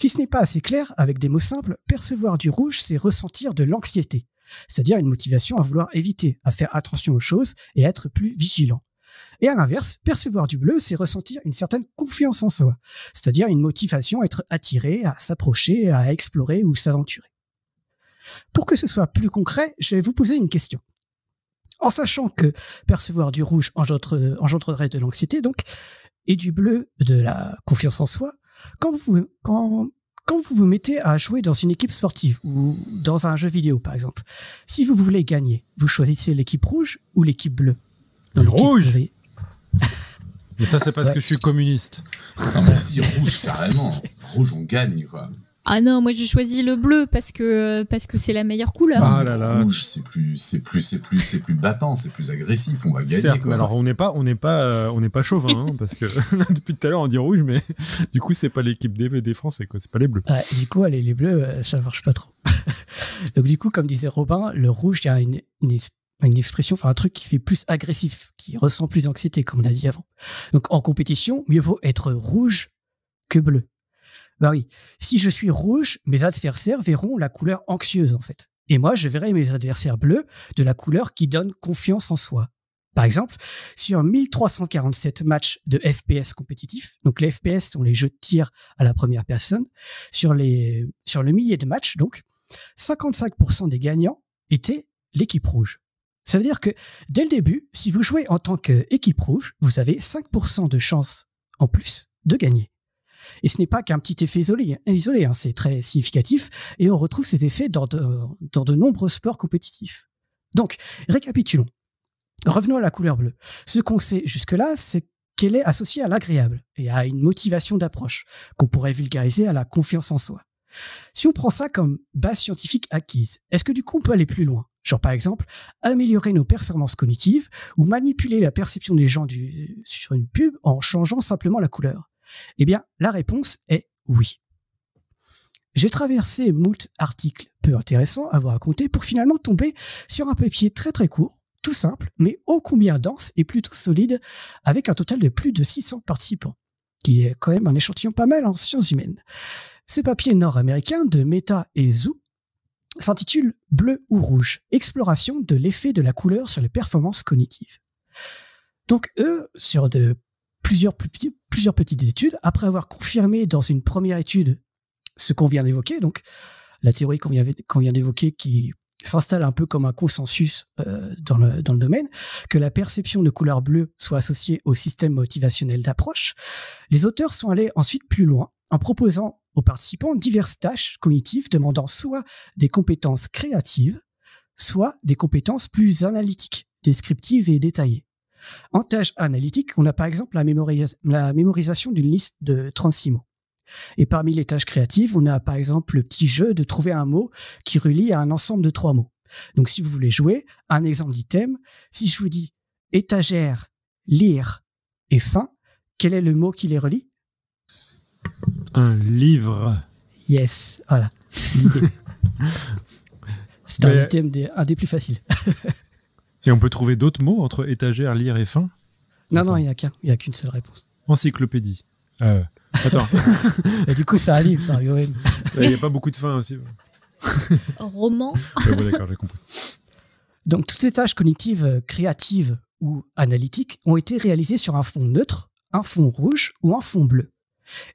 Speaker 5: Si ce n'est pas assez clair, avec des mots simples, percevoir du rouge, c'est ressentir de l'anxiété, c'est-à-dire une motivation à vouloir éviter, à faire attention aux choses et être plus vigilant. Et à l'inverse, percevoir du bleu, c'est ressentir une certaine confiance en soi, c'est-à-dire une motivation à être attiré, à s'approcher, à explorer ou s'aventurer. Pour que ce soit plus concret, je vais vous poser une question en sachant que percevoir du rouge euh, engendrerait de l'anxiété, donc, et du bleu de la confiance en soi, quand vous, quand, quand vous vous mettez à jouer dans une équipe sportive ou dans un jeu vidéo, par exemple, si vous voulez gagner, vous choisissez l'équipe rouge ou l'équipe
Speaker 4: bleue Le Rouge Mais ça, c'est parce que je suis communiste. Non, mais si, rouge, carrément. Rouge, on gagne, quoi.
Speaker 2: Ah non, moi j'ai choisi le bleu parce que parce que c'est la meilleure couleur. Ah,
Speaker 4: ah c'est plus c'est plus c'est plus c'est plus battant, c'est plus agressif, on va gagner. alors on n'est pas on n'est pas euh, on n'est pas chauvin hein, parce que depuis tout à l'heure on dit rouge, mais du coup c'est pas l'équipe des, des Français quoi, c'est pas les bleus.
Speaker 5: du coup allez les bleus euh, ça marche pas trop. Donc du coup comme disait Robin, le rouge il y a une, une expression, enfin un truc qui fait plus agressif, qui ressent plus d'anxiété, comme on a dit avant. Donc en compétition, mieux vaut être rouge que bleu bah oui, si je suis rouge, mes adversaires verront la couleur anxieuse en fait. Et moi, je verrai mes adversaires bleus de la couleur qui donne confiance en soi. Par exemple, sur 1347 matchs de FPS compétitifs, donc les FPS sont les jeux de tir à la première personne, sur, les, sur le millier de matchs, donc, 55% des gagnants étaient l'équipe rouge. Ça veut dire que dès le début, si vous jouez en tant qu'équipe rouge, vous avez 5% de chance en plus de gagner. Et ce n'est pas qu'un petit effet isolé, isolé hein, c'est très significatif, et on retrouve ces effets dans de, nombreux sports compétitifs. Donc, récapitulons. Revenons à la couleur bleue. Ce qu'on sait jusque-là, c'est qu'elle est associée à l'agréable et à une motivation d'approche qu'on pourrait vulgariser à la confiance en soi. Si on prend ça comme base scientifique acquise, est-ce que du coup on peut aller plus loin Genre par exemple, améliorer nos performances cognitives ou manipuler la perception des gens du, sur une pub en changeant simplement la couleur. Eh bien, la réponse est oui. J'ai traversé moult articles peu intéressants à vous raconter pour finalement tomber sur un papier très très court, tout simple, mais ô combien dense et plutôt solide, avec un total de plus de 600 participants, qui est quand même un échantillon pas mal en sciences humaines. Ce papier nord-américain de Meta et Zoo s'intitule Bleu ou Rouge, exploration de l'effet de la couleur sur les performances cognitives. Donc eux, sur de plusieurs, plusieurs petites études, après avoir confirmé dans une première étude ce qu'on vient d'évoquer, donc la théorie qu'on vient, vient d'évoquer qui s'installe un peu comme un consensus euh, dans, le, dans le domaine, que la perception de couleur bleue soit associée au système motivationnel d'approche, les auteurs sont allés ensuite plus loin en proposant aux participants diverses tâches cognitives demandant soit des compétences créatives, soit des compétences plus analytiques, descriptives et détaillées. En tâche analytique, on a par exemple la, mémorisation d'une liste de 36 mots. Et parmi les tâches créatives, on a par exemple le petit jeu de trouver un mot qui relie à un ensemble de trois mots. Donc si vous voulez jouer, un exemple d'item, si je vous dis étagère, lire et fin, quel est le mot qui les relie
Speaker 4: Un livre.
Speaker 5: Yes, voilà. C'est un item un des plus faciles.
Speaker 4: Et on peut trouver d'autres mots entre étagère, lire et fin Non, non, il n'y a qu'un. Il a qu'une seule réponse. Encyclopédie. Ah attends. et du coup, ça arrive, ça arrive. Il n'y a pas beaucoup de fin aussi.
Speaker 5: Roman. D'accord, j'ai compris. Donc, toutes ces tâches cognitives, euh, créatives ou analytiques ont été réalisées sur un fond neutre, un fond rouge ou un fond bleu.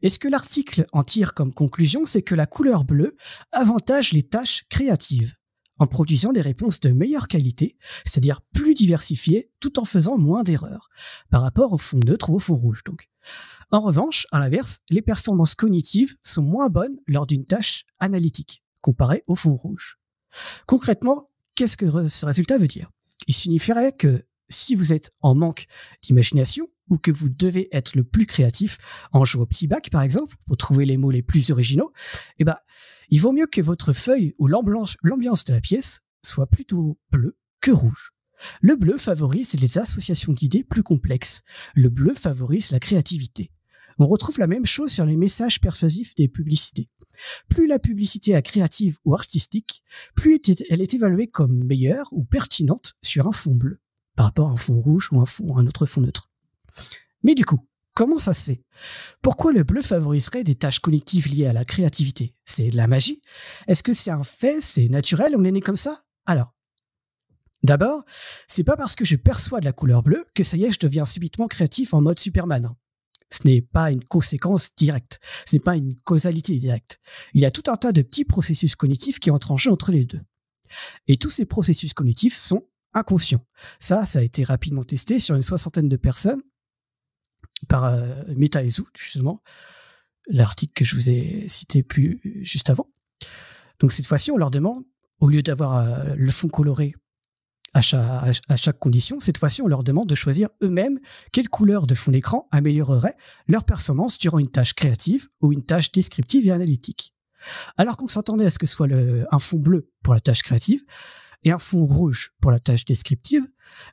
Speaker 5: Et ce que l'article en tire comme conclusion, c'est que la couleur bleue avantage les tâches créatives en produisant des réponses de meilleure qualité, c'est-à-dire plus diversifiées, tout en faisant moins d'erreurs, par rapport au fond neutre ou au fond rouge donc. En revanche, à l'inverse, les performances cognitives sont moins bonnes lors d'une tâche analytique, comparée au fond rouge. Concrètement, qu'est-ce que ce résultat veut dire Il signifierait que si vous êtes en manque d'imagination, ou que vous devez être le plus créatif, en jouant au petit bac par exemple, pour trouver les mots les plus originaux, eh ben, il vaut mieux que votre feuille ou l'ambiance de la pièce soit plutôt bleue que rouge. Le bleu favorise les associations d'idées plus complexes. Le bleu favorise la créativité. On retrouve la même chose sur les messages persuasifs des publicités. Plus la publicité est créative ou artistique, plus elle est évaluée comme meilleure ou pertinente sur un fond bleu, par rapport à un fond rouge ou un, un autre fond neutre. Mais du coup, comment ça se fait Pourquoi le bleu favoriserait des tâches cognitives liées à la créativité C'est de la magie Est-ce que c'est un fait C'est naturel On est né comme ça Alors, D'abord, c'est pas parce que je perçois de la couleur bleue que ça y est, je deviens subitement créatif en mode Superman. Ce n'est pas une conséquence directe, ce n'est pas une causalité directe. Il y a tout un tas de petits processus cognitifs qui entrent en jeu entre les deux. Et tous ces processus cognitifs sont inconscients. Ça, ça a été rapidement testé sur une soixantaine de personnes par euh, Metaezu, justement, l'article que je vous ai cité plus juste avant. Donc cette fois-ci, on leur demande, au lieu d'avoir euh, le fond coloré à chaque, à chaque, condition, cette fois-ci, on leur demande de choisir eux-mêmes quelle couleur de fond d'écran améliorerait leur performance durant une tâche créative ou une tâche descriptive et analytique. Alors qu'on s'attendait à ce que ce soit un fond bleu pour la tâche créative et un fond rouge pour la tâche descriptive,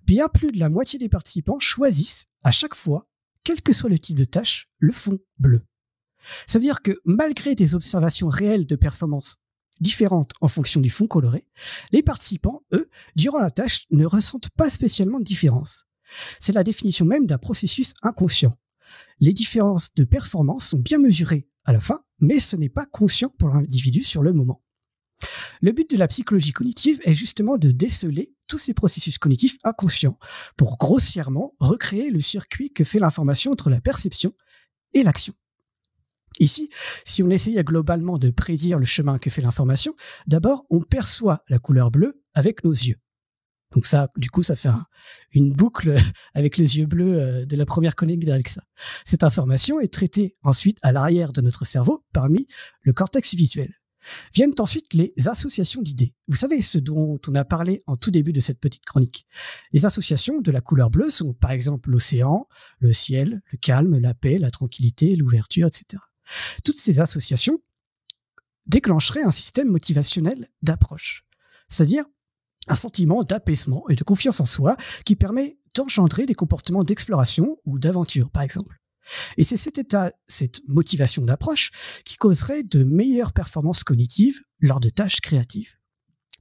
Speaker 5: bien plus de la moitié des participants choisissent à chaque fois quel que soit le type de tâche, le fond bleu. Ça veut dire que malgré des observations réelles de performances différentes en fonction du fond coloré, les participants, eux, durant la tâche, ne ressentent pas spécialement de différence. C'est la définition même d'un processus inconscient. Les différences de performance sont bien mesurées à la fin, mais ce n'est pas conscient pour l'individu sur le moment. Le but de la psychologie cognitive est justement de déceler tous ces processus cognitifs inconscients pour grossièrement recréer le circuit que fait l'information entre la perception et l'action. Ici, si on essayait globalement de prédire le chemin que fait l'information, d'abord on perçoit la couleur bleue avec nos yeux. Donc ça, du coup, ça fait une boucle avec les yeux bleus euh, de la première collègue d'Alexa. Cette information est traitée ensuite à l'arrière de notre cerveau parmi le cortex visuel. Viennent ensuite les associations d'idées. Vous savez ce dont on a parlé en tout début de cette petite chronique. Les associations de la couleur bleue sont par exemple l'océan, le ciel, le calme, la paix, la tranquillité, l'ouverture, etc. Toutes ces associations déclencheraient un système motivationnel d'approche, c'est-à-dire un sentiment d'apaisement et de confiance en soi qui permet d'engendrer des comportements d'exploration ou d'aventure, par exemple. Et c'est cet état, cette motivation d'approche qui causerait de meilleures performances cognitives lors de tâches créatives.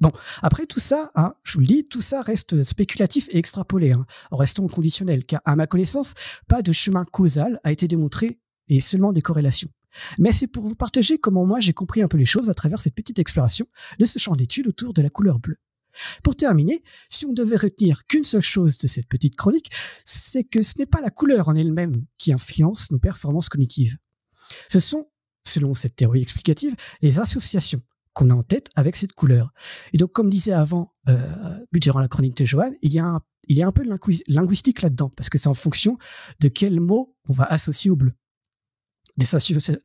Speaker 5: Bon, après tout ça, hein, je vous le dis, tout ça reste spéculatif et extrapolé. en hein. Restons conditionnel, car à ma connaissance, pas de chemin causal a été démontré et seulement des corrélations. Mais c'est pour vous partager comment moi j'ai compris un peu les choses à travers cette petite exploration de ce champ d'études autour de la couleur bleue. Pour terminer, si on devait retenir qu'une seule chose de cette petite chronique, c'est que ce n'est pas la couleur en elle-même qui influence nos performances cognitives. Ce sont, selon cette théorie explicative, les associations qu'on a en tête avec cette couleur. Et donc, comme disait avant, euh, la chronique de Johan, il y a un, il y a un peu de linguistique là-dedans, parce que c'est en fonction de quel mot on va associer au bleu des,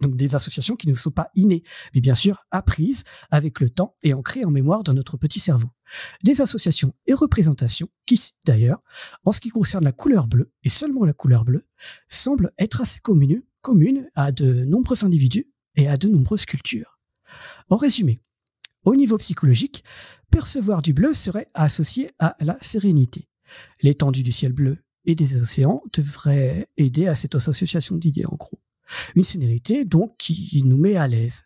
Speaker 5: donc des associations qui ne sont pas innées, mais bien sûr apprises avec le temps et ancrées en mémoire dans notre petit cerveau. Des associations et représentations qui, d'ailleurs, en ce qui concerne la couleur bleue, et seulement la couleur bleue, semblent être assez commune communes à de nombreux individus et à de nombreuses cultures. En résumé, au niveau psychologique, percevoir du bleu serait associé à la sérénité. L'étendue du ciel bleu et des océans devrait aider à cette association d'idées en gros. Une sénérité, donc, qui nous met à l'aise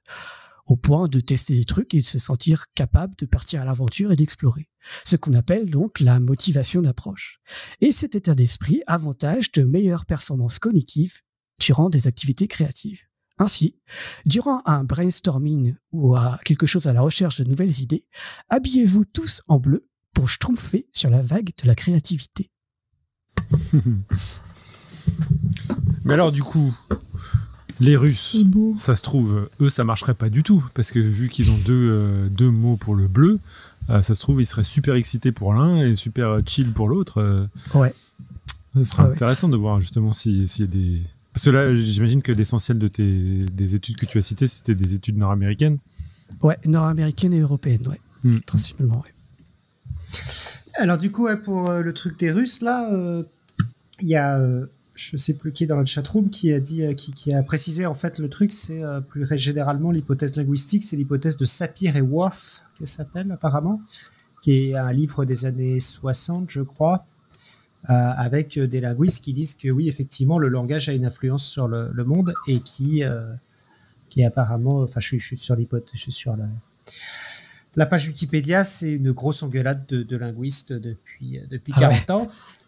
Speaker 5: au point de tester des trucs et de se sentir capable de partir à l'aventure et d'explorer. Ce qu'on appelle donc la motivation d'approche. Et cet état d'esprit avantage de meilleures performances cognitives durant des activités créatives. Ainsi, durant un brainstorming ou à quelque chose à la recherche de nouvelles idées, habillez-vous tous en bleu pour schtroumpfer sur la vague de la créativité.
Speaker 4: Mais alors, du coup, les Russes, ça se trouve, eux, ça marcherait pas du tout. Parce que vu qu'ils ont deux, euh, deux mots pour le bleu, euh, ça se trouve, ils seraient super excités pour l'un et super chill pour l'autre. Euh, ouais. Ce serait ah intéressant de voir justement s'il si y a des. Parce que là, j'imagine que l'essentiel de tes, des études que tu as citées, c'était des études nord-américaines.
Speaker 5: Ouais, nord-américaines et européennes, ouais.
Speaker 4: Hmm. Principalement, ouais.
Speaker 1: Alors, du coup, pour le truc des Russes, là, il y a je sais plus qui est dans le chatroom qui a dit, euh, qui, a précisé en fait le truc, c'est euh, plus généralement l'hypothèse linguistique, c'est l'hypothèse de Sapir et Worf, qui s'appelle apparemment, qui est un livre des années 60, je crois, euh, avec des linguistes qui disent que oui, effectivement, le langage a une influence sur le, monde et qui, qui apparemment, enfin, je, suis sur l'hypothèse, sur la la page Wikipédia, c'est une grosse engueulade de, linguistes depuis, euh, depuis 40 ah ans,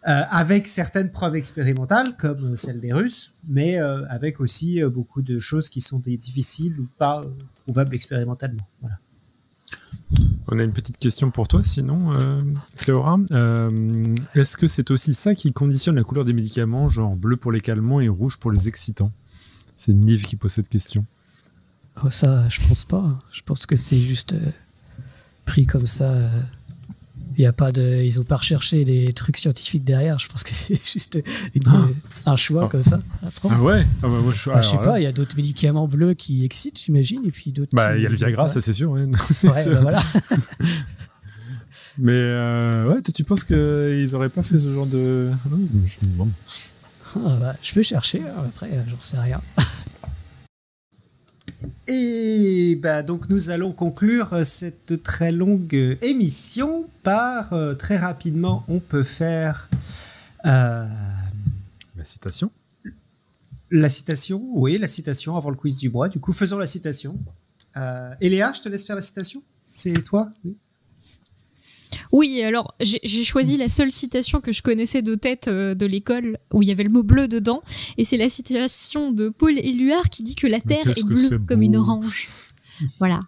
Speaker 1: euh, avec certaines preuves expérimentales, comme euh, celle des Russes, mais avec aussi beaucoup de choses qui sont difficiles ou pas prouvables expérimentalement.
Speaker 4: On a une petite question pour toi, sinon, Cléora. Est-ce que c'est aussi ça qui conditionne la couleur des médicaments, genre bleu pour les calmants et rouge pour les excitants C'est Niv qui pose cette question.
Speaker 5: Oh, ça, je pense pas. Je pense que c'est juste pris comme ça. Il euh, a pas de, ils n'ont pas recherché des trucs scientifiques derrière. Je pense que c'est juste ah. un choix ah. comme ça. Ah ouais. Ah bah, je, sais pas. Il y a d'autres médicaments bleus qui excitent, j'imagine, et puis d'autres. Bah, il y a le Viagra, ça c'est sûr. Ouais, bah, voilà.
Speaker 4: Mais euh, ouais, tu penses qu'ils auraient pas fait ce genre de.
Speaker 5: Bah, je, je peux chercher hein, après, j'en sais rien.
Speaker 1: Et bah, donc nous allons conclure euh, cette très longue euh, émission par euh, très rapidement on peut faire la citation. La citation, oui, la citation avant le quiz du bois. Du coup, faisons la citation. Euh, Eléa, je te laisse faire la citation. C'est toi. Oui.
Speaker 2: Oui, alors j'ai choisi la seule citation que je connaissais de tête euh, de l'école où il y avait le mot bleu dedans, et c'est la citation de Paul Éluard qui dit que la Terre est, bleue comme une orange. voilà.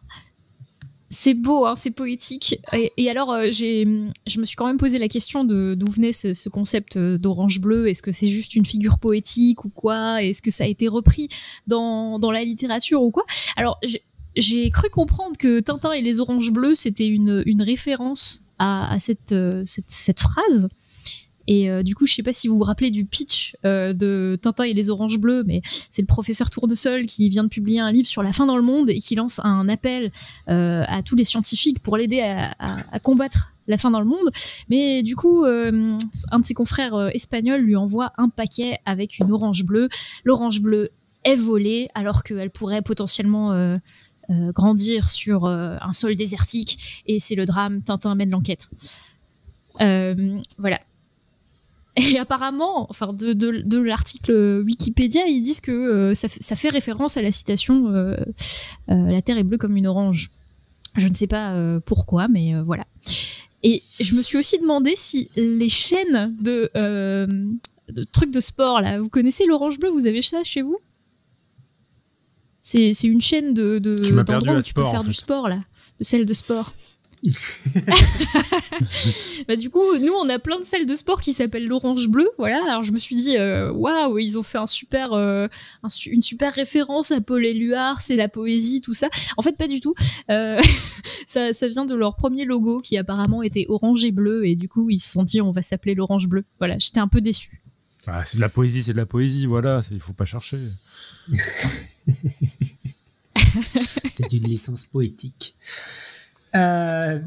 Speaker 2: C'est beau, hein, c'est poétique. Et, alors, euh, je me suis quand même posé la question de d'où venait ce, concept euh, d'orange bleu. Est-ce que c'est juste une figure poétique ou quoi Est-ce que ça a été repris dans, la littérature ou quoi Alors, j'ai cru comprendre que Tintin et les oranges bleues, c'était une, une référence à, euh, cette, phrase. Et euh, du coup, je sais pas si vous vous rappelez du pitch euh, de Tintin et les Oranges Bleues, mais c'est le professeur Tournesol qui vient de publier un livre sur la fin dans le monde et qui lance un appel à tous les scientifiques pour l'aider à, à, combattre la fin dans le monde. Mais du coup, un de ses confrères espagnols lui envoie un paquet avec une orange bleue. L'orange bleue est volée alors qu'elle pourrait potentiellement euh, grandir sur euh, un sol désertique et c'est le drame, Tintin mène l'enquête. Euh, voilà. Et apparemment, enfin de, l'article Wikipédia, ils disent que ça, fait référence à la citation La Terre est bleue comme une orange. Je ne sais pas pourquoi, mais voilà. Et je me suis aussi demandé si les chaînes de, trucs de sport, là, vous connaissez l'orange bleu, vous avez ça chez vous c'est une chaîne de, de tu perdu où tu peux faire du sport là, de salles de sport. bah du coup, nous on a plein de salles de sport qui s'appellent l'Orange Bleu, voilà. Alors je me suis dit euh, waouh, ils ont fait un super, euh, une super référence à Paul Éluard, c'est la poésie, tout ça. En fait, pas du tout. Euh, ça, vient de leur premier logo qui apparemment était orange et bleu, et du coup ils se sont dit on va s'appeler l'Orange Bleu. Voilà, j'étais un peu déçu.
Speaker 4: Ah, c'est de la poésie, c'est de la poésie, voilà. Il faut pas chercher. C'est une licence poétique.
Speaker 1: Euh,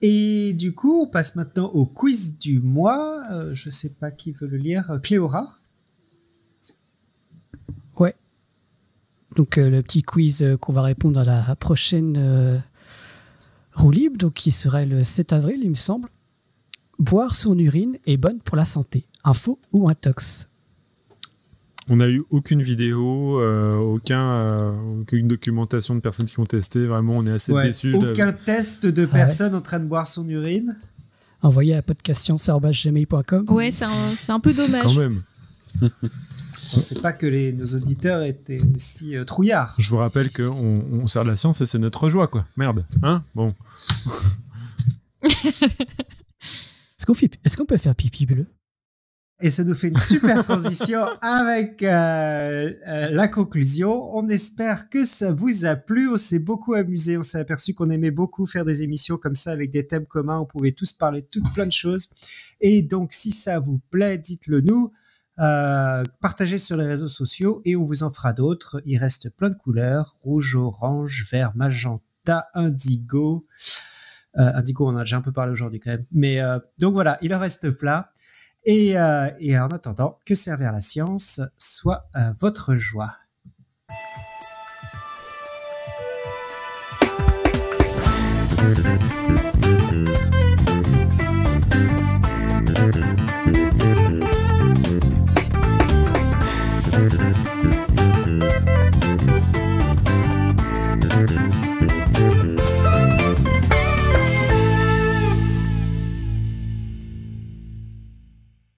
Speaker 1: et du coup, on passe maintenant au quiz du mois. Euh, je ne sais pas qui veut le lire. Cléora
Speaker 5: Ouais. Donc euh, le petit quiz qu'on va répondre à la prochaine roue libre, donc qui serait le 7 avril, il me semble. Boire son urine est bonne pour la santé. Un faux ou un tox
Speaker 4: on n'a eu aucune vidéo, euh, aucun, euh, aucune documentation de personnes qui ont testé. Vraiment, on est assez déçus. Aucun
Speaker 1: test de personnes en train de boire son urine.
Speaker 5: Envoyez à gmail.com. Ouais, c'est un, peu dommage.
Speaker 4: Quand même. Je
Speaker 1: ne sais pas que les, nos auditeurs étaient si
Speaker 4: euh, trouillards. Je vous rappelle qu'on on sert de la science et c'est notre joie, quoi. Merde. Hein Bon.
Speaker 5: Est-ce qu'on peut faire pipi bleu et ça nous fait une super transition
Speaker 1: avec euh, euh, la conclusion. On espère que ça vous a plu. On s'est beaucoup amusé. On s'est aperçu qu'on aimait beaucoup faire des émissions comme ça avec des thèmes communs. On pouvait tous parler de toutes plein de choses. Et donc, si ça vous plaît, dites-le nous. Euh, partagez sur les réseaux sociaux et on vous en fera d'autres. Il reste plein de couleurs. Rouge, orange, vert, magenta, indigo. indigo, on a déjà un peu parlé aujourd'hui quand même. Mais donc voilà, il en reste plein. Euh, et, en attendant, que servir la science soit euh, votre joie.